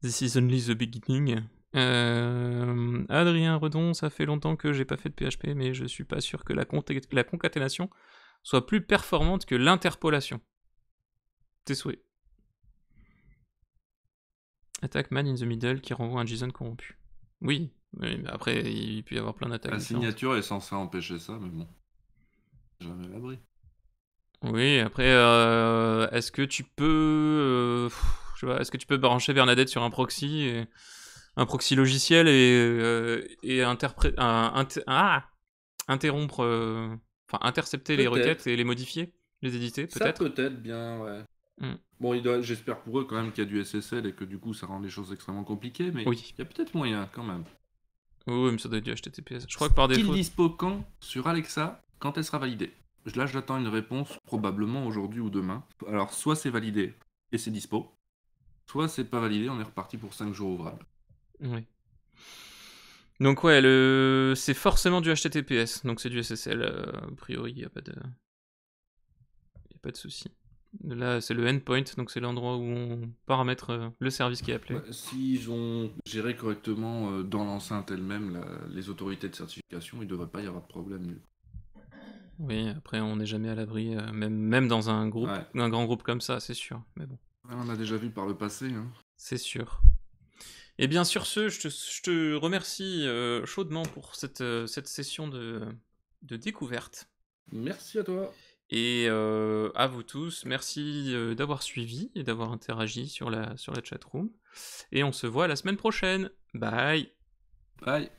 This is only the beginning. Euh, Adrien Redon, ça fait longtemps que j'ai pas fait de PHP, mais je suis pas sûr que la, la concaténation soit plus performante que l'interpolation. Tes souhaits. Attaque man in the middle qui renvoie un JSON corrompu. Oui, mais après il peut y avoir plein d'attaques. La signature est censée empêcher ça, mais bon. Jamais l'abri. Oui, après, euh, est-ce que tu peux. Euh, est-ce que tu peux brancher Bernadette sur un proxy, un proxy logiciel et, euh, ah! interrompre, euh, enfin intercepter les requêtes et les modifier, les éditer peut-être. Ça peut-être bien, ouais. Hmm. Bon, j'espère pour eux quand même qu'il y a du SSL et que du coup ça rend les choses extrêmement compliquées, mais il y a peut-être moyen quand même. Oui, mais ça doit être du HTTPS. Je crois que par défaut. dispo quand sur Alexa Quand elle sera validée Là, j'attends une réponse probablement aujourd'hui ou demain. Alors, soit c'est validé et c'est dispo, soit c'est pas validé, on est reparti pour 5 jours ouvrables. Oui. Donc ouais, c'est forcément du HTTPS, donc c'est du SSL, euh, a priori, il n'y a pas de... Y a pas de souci. Là, c'est le endpoint, donc c'est l'endroit où on paramètre euh, le service qui est appelé. S'ils ont géré correctement euh, dans l'enceinte elle-même les autorités de certification, il ne devrait pas y avoir de problème. Oui, après, on n'est jamais à l'abri, même, même dans un, groupe, un grand groupe comme ça, c'est sûr. Mais bon. Ah, on a déjà vu par le passé. Hein. C'est sûr. Et eh bien sur ce, je te, remercie euh, chaudement pour cette, euh, cette session de, découverte. Merci à toi. Et euh, à vous tous, merci d'avoir suivi et d'avoir interagi sur la, sur la room. Et on se voit la semaine prochaine. Bye. Bye.